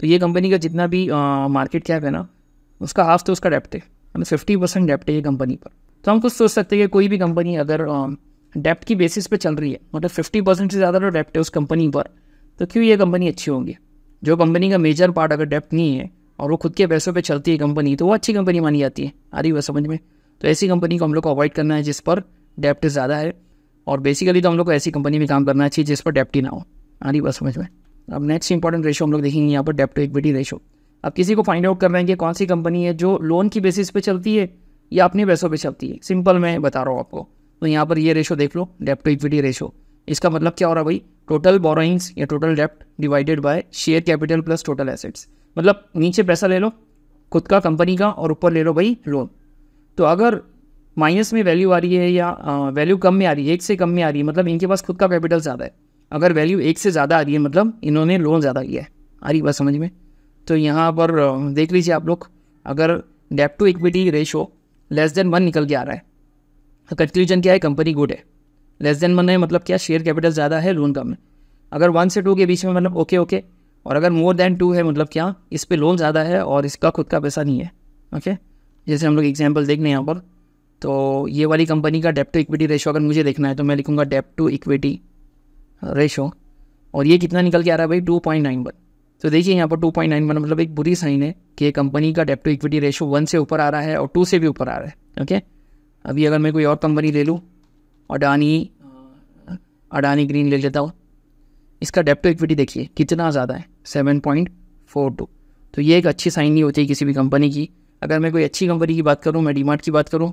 तो ये कंपनी का जितना भी मार्केट कैप है ना उसका हाफ तो उसका डेप्ट है मतलब फिफ्टी परसेंट डेप्ट है ये कंपनी पर तो हम कुछ सोच सकते हैं कि कोई भी कंपनी अगर डेप्ट की बेसिस पे चल रही है मतलब फिफ्टी परसेंट से ज़्यादा तो डेप्ट है उस कंपनी पर तो क्यों ये कंपनी अच्छी होंगी जो कंपनी का मेजर पार्ट अगर डेप्ट नहीं है और वो खुद के पैसों पे चलती है कंपनी तो वो अच्छी कंपनी मानी जाती है आ रही है समझ में तो ऐसी कंपनी को हम लोग को अवॉइड करना है जिस पर डेप्ट ज़्यादा है और बेसिकली तो हम लोग को ऐसी कंपनी में काम करना चाहिए जिस पर डेप्ट ही ना हो आ रही बात समझ में अब नेक्स्ट इंपॉर्टेंट रेशो हम लोग देखेंगे यहाँ पर डेप्ट टू इक्विटी रेशो अब किसी को फाइंड आउट कर रहे हैं कि कौन सी कंपनी है जो लोन की बेसिस पे चलती है या अपने पैसों पे चलती है सिंपल मैं बता रहा हूँ आपको तो यहाँ पर ये रेशो देख लो डेप्ट टू इक्विटी रेशो इसका मतलब क्या हो रहा है भाई टोटल बोरोइंग्स या टोटल डेप्ट divided by share capital plus total assets मतलब नीचे पैसा ले लो खुद का कंपनी का और ऊपर ले लो भाई लोन तो अगर माइनस में वैल्यू आ रही है या वैल्यू कम में आ रही है एक से कम में आ रही है मतलब इनके पास खुद का कैपिटल ज़्यादा है अगर वैल्यू एक से ज़्यादा आ रही है मतलब इन्होंने लोन ज़्यादा लिया है आ रही बात समझ में तो यहाँ पर देख लीजिए आप लोग अगर डेप्ट to equity ratio less than one निकल के आ रहा है कंक्लूजन तो क्या है कंपनी गुड है लेस देन मन है मतलब क्या शेयर कैपिटल ज़्यादा है लोन कम है अगर वन से टू के बीच में मतलब ओके ओके और अगर मोर देन टू है मतलब क्या इस पर लोन ज़्यादा है और इसका खुद का पैसा नहीं है ओके जैसे हम लोग एग्जाम्पल देख रहे हैं यहाँ पर तो ये वाली कंपनी का डेप टू इक्विटी रेशो अगर मुझे देखना है तो मैं लिखूँगा डेप टू इक्विटी रेशो और ये कितना निकल के आ रहा है भाई टू पॉइंट नाइन पर तो देखिए यहाँ पर टू पॉइंट नाइन मतलब एक बुरी साइन है कि कंपनी का debt to equity ratio one से ऊपर आ रहा है और टू से भी ऊपर आ रहा है ओके अभी अगर मैं कोई और कंपनी ले लूँ अडानी अडानी ग्रीन ले लेता हूँ इसका डेप्ट टू इक्विटी देखिए कितना ज़्यादा है सेवन पॉइंट फोर टू तो ये एक अच्छी साइन नहीं होती है किसी भी कंपनी की अगर मैं कोई अच्छी कंपनी की बात करूँ मैं डीमार्ट की बात करूँ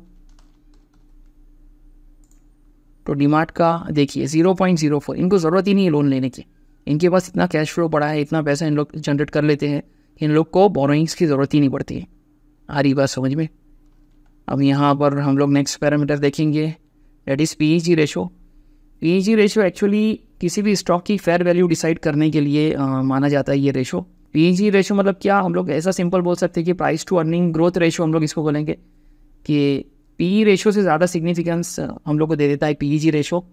तो डीमार्ट का देखिए ज़ीरो पॉइंट ज़ीरो फोर इनको ज़रूरत ही नहीं है लोन लेने की इनके पास इतना कैश फ्लो पड़ा है इतना पैसा इन लोग जनरेट कर लेते हैं कि इन लोग को बोरोइंग्स की ज़रूरत ही नहीं पड़ती है आ रही बात समझ में अब यहाँ पर हम लोग नेक्स्ट पैरामीटर देखेंगे that is P G ratio P G ratio actually किसी भी स्टॉक की फेयर वैल्यू डिसाइड करने के लिए आ, माना जाता है ये रेशो पी जी रेशो मतलब क्या हम लोग ऐसा सिंपल बोल सकते हैं कि price to earning growth ratio हम लोग इसको बोलेंगे कि पी रेशो e से ज़्यादा सिग्निफिकेंस हम लोग को दे देता है पी जी रेशो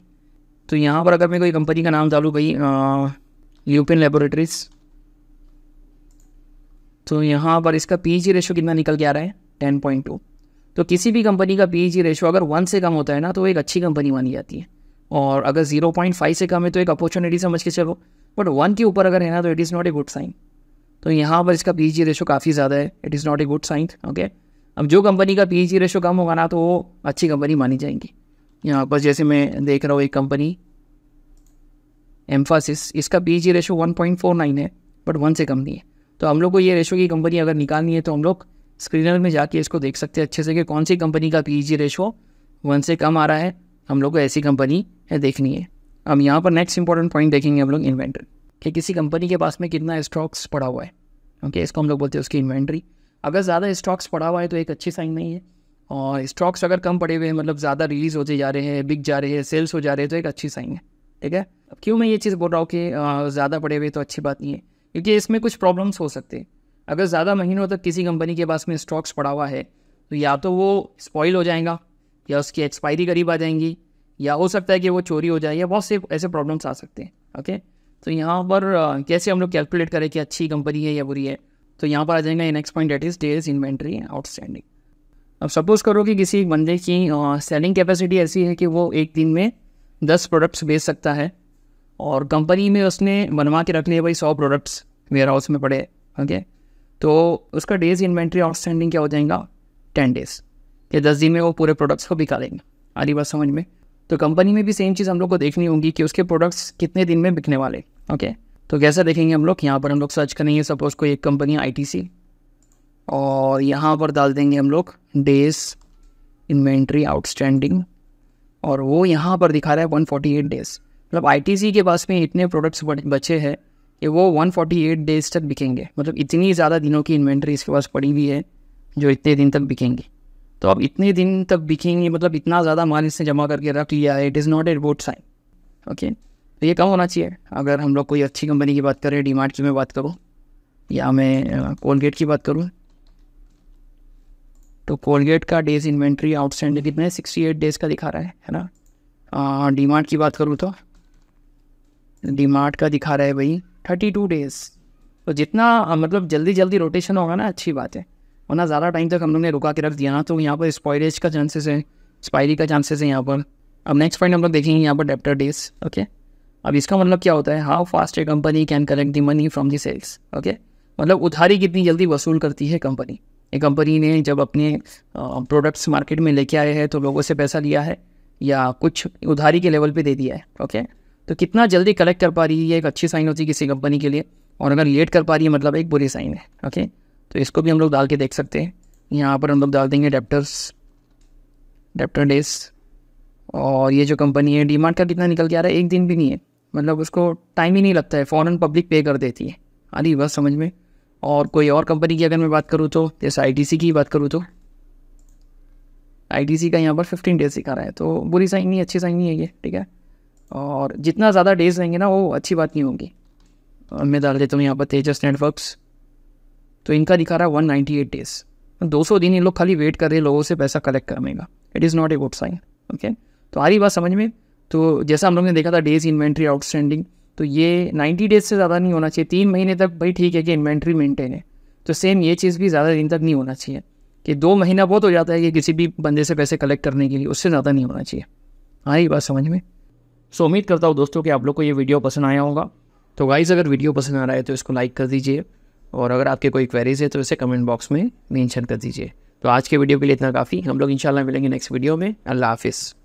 तो यहाँ पर अगर मैं कोई कंपनी का नाम डालूँ भाई यूपिन लेबोरेटरीज तो यहाँ पर इसका पी जी रेशो कितना निकल के आ रहा है टेन पॉइंट टू तो किसी भी कंपनी का पी जी रेशो अगर वन से कम होता है ना तो एक अच्छी कंपनी मानी जाती है और अगर जीरो पॉइंट फाइव से कम है तो एक अपॉर्चुनिटी समझ के चलो बट वन के ऊपर अगर है ना तो it is not a good sign तो यहाँ पर इसका पी जी e रेशो काफ़ी ज़्यादा है it is not a good sign okay अब जो कंपनी का पी जी रेशो कम होगा ना तो वो अच्छी कंपनी मानी जाएंगी यहाँ पर जैसे मैं देख रहा हूँ एक कंपनी एम्फासिस इसका P G ratio one point four nine है बट वन से कम नहीं है तो हम लोग को ये रेशो की कंपनी अगर निकालनी है तो हम लोग स्क्रीनर में जाके इसको देख सकते हैं अच्छे से कि कौन सी कंपनी का पी जी रेशो वन से कम आ रहा है हम लोग को ऐसी कंपनी है देखनी है अब यहाँ पर नेक्स्ट इंपॉर्टेंट पॉइंट देखेंगे हम लोग इन्वेंट्री कि किसी कंपनी के पास में कितना स्टॉक्स पड़ा हुआ है ओके इसको हम लोग बोलते हैं उसकी इन्वेंट्री अगर ज़्यादा स्टॉक्स पड़ा हुआ है तो एक अच्छी साइन नहीं है और स्टॉक्स अगर कम पड़े हुए हैं मतलब ज़्यादा रिलीज़ होते जा रहे हैं बिक जा रहे हैं सेल्स हो जा रहे हैं तो एक अच्छी साइन है ठीक है अब क्यों मैं ये चीज़ बोल रहा हूँ कि ज़्यादा पड़े हुए तो अच्छी बात नहीं है क्योंकि इसमें कुछ प्रॉब्लम्स हो सकते हैं अगर ज़्यादा महीनों तक किसी कंपनी के पास में स्टॉक्स पड़ा हुआ है तो या तो वो स्पॉइल हो जाएगा या उसकी एक्सपायरी करीब आ जाएंगी या हो सकता है कि वो चोरी हो जाए या बहुत से ऐसे प्रॉब्लम्स आ सकते हैं ओके तो यहाँ पर कैसे हम लोग कैलकुलेट करें कि अच्छी कंपनी है या बुरी है तो यहाँ पर आ जाएगा next point that is days inventory outstanding अब सपोज़ करो कि किसी बंदे की सेलिंग कैपेसिटी ऐसी है कि वो एक दिन में दस प्रोडक्ट्स बेच सकता है और कंपनी में उसने बनवा के रख लिया भाई सौ प्रोडक्ट्स वेयर हाउस में पड़े ओके okay? तो उसका डेज इन्वेंट्री आउटस्टैंडिंग क्या हो जाएगा टेन डेज या दस दिन में वो पूरे प्रोडक्ट्स को बिका लेंगे बात समझ में तो कंपनी में भी सेम चीज़ हम लोग को देखनी होगी कि उसके प्रोडक्ट्स कितने दिन में बिकने वाले ओके okay. तो कैसा देखेंगे हम लोग यहाँ पर हम लोग सर्च करेंगे सपोज कोई एक कंपनी आई और यहाँ पर डाल देंगे हम लोग डेज इन्वेंट्री आउटस्टैंडिंग और वो यहाँ पर दिखा रहा है 148 डेज़ मतलब आई के पास में इतने प्रोडक्ट्स बचे हैं कि वो 148 डेज तक बिकेंगे मतलब इतनी ज़्यादा दिनों की इन्वेंट्री इसके पास पड़ी हुई है जो इतने दिन तक बिकेंगे तो अब इतने दिन तक बिकेंगे मतलब इतना ज़्यादा माल इसने जमा करके रख लिया है it is not a good sign okay तो ये कम होना चाहिए अगर हम लोग कोई अच्छी कंपनी की बात करें डीमार्ट की मैं बात करूँ या मैं कोलगेट की बात करूँ तो कोलगेट का डेज इन्वेंट्री आउटस्टैंडिंग कितना है सिक्सटी एट डेज़ का दिखा रहा है है ना डीमार्ट की बात करूँ तो डीमार्ट का दिखा रहा है भाई थर्टी टू डेज़ तो जितना हाँ, मतलब जल्दी जल्दी रोटेशन होगा ना अच्छी बात है वरना ज़्यादा टाइम तक हम लोग ने रुका के रख दिया ना तो यहाँ पर स्पॉयरेज का चांसेस है स्पायरी का चांसेस है यहाँ पर अब नेक्स्ट पॉइंट हम लोग देखेंगे यहाँ पर डेप्टर डेज ओके अब इसका मतलब क्या होता है how fast a company can collect the money from the sales okay मतलब उधारी कितनी जल्दी वसूल करती है कंपनी ये कंपनी ने जब अपने प्रोडक्ट्स मार्केट में लेके आए हैं तो लोगों से पैसा लिया है या कुछ उधारी के लेवल पे दे दिया है ओके okay? तो कितना जल्दी कलेक्ट कर पा रही है ये एक अच्छी साइन होती है किसी कंपनी के लिए और अगर लेट कर पा रही है मतलब एक बुरी साइन है ओके तो इसको भी हम लोग डाल के देख सकते हैं यहाँ पर हम लोग डाल देंगे डेप्टर्स डेप्टर डेज और ये जो कंपनी है डी का कितना निकल के आ रहा है एक दिन भी नहीं है मतलब उसको टाइम ही नहीं लगता है फ़ौरन पब्लिक पे कर देती है आ रही बस समझ में और कोई और कंपनी की अगर मैं बात करूँ तो जैसे आई की बात करूँ तो आई का यहाँ पर फिफ्टीन डेज सिखा रहा है तो बुरी साइन नहीं अच्छी साइन नहीं है ये ठीक है और जितना ज़्यादा डेज रहेंगे ना वो अच्छी बात नहीं होगी मैं डाल देता हूँ यहाँ पर तेजस नेटवर्क्स तो इनका दिखा रहा है वन नाइन्टी एट डेज़ दो सौ दिन इन लोग खाली वेट कर रहे हैं लोगों से पैसा कलेक्ट करने का it is not a good sign okay तो आ रही बात समझ में तो जैसा हम लोग ने देखा था डेज इन्वेंट्री आउटस्टैंडिंग तो ये नाइन्टी डेज से ज़्यादा नहीं होना चाहिए तीन महीने तक भाई ठीक है कि इन्वेंट्री मेंटेन है तो सेम ये चीज़ भी ज़्यादा दिन तक नहीं होना चाहिए कि दो महीना बहुत हो जाता है कि किसी भी बंदे से पैसे कलेक्ट करने के लिए उससे ज़्यादा नहीं होना चाहिए आ रही बात समझ में सो उम्मीद करता हूँ दोस्तों कि आप लोग को ये वीडियो पसंद आया होगा तो गाइज़ अगर वीडियो पसंद आ रहा है तो इसको लाइक कर दीजिए और अगर आपके कोई क्वेरीज है तो इसे कमेंट बॉक्स में मेंशन कर दीजिए तो आज के वीडियो के लिए इतना काफ़ी हम लोग इंशाल्लाह मिलेंगे नेक्स्ट वीडियो में अल्लाह हाफिज़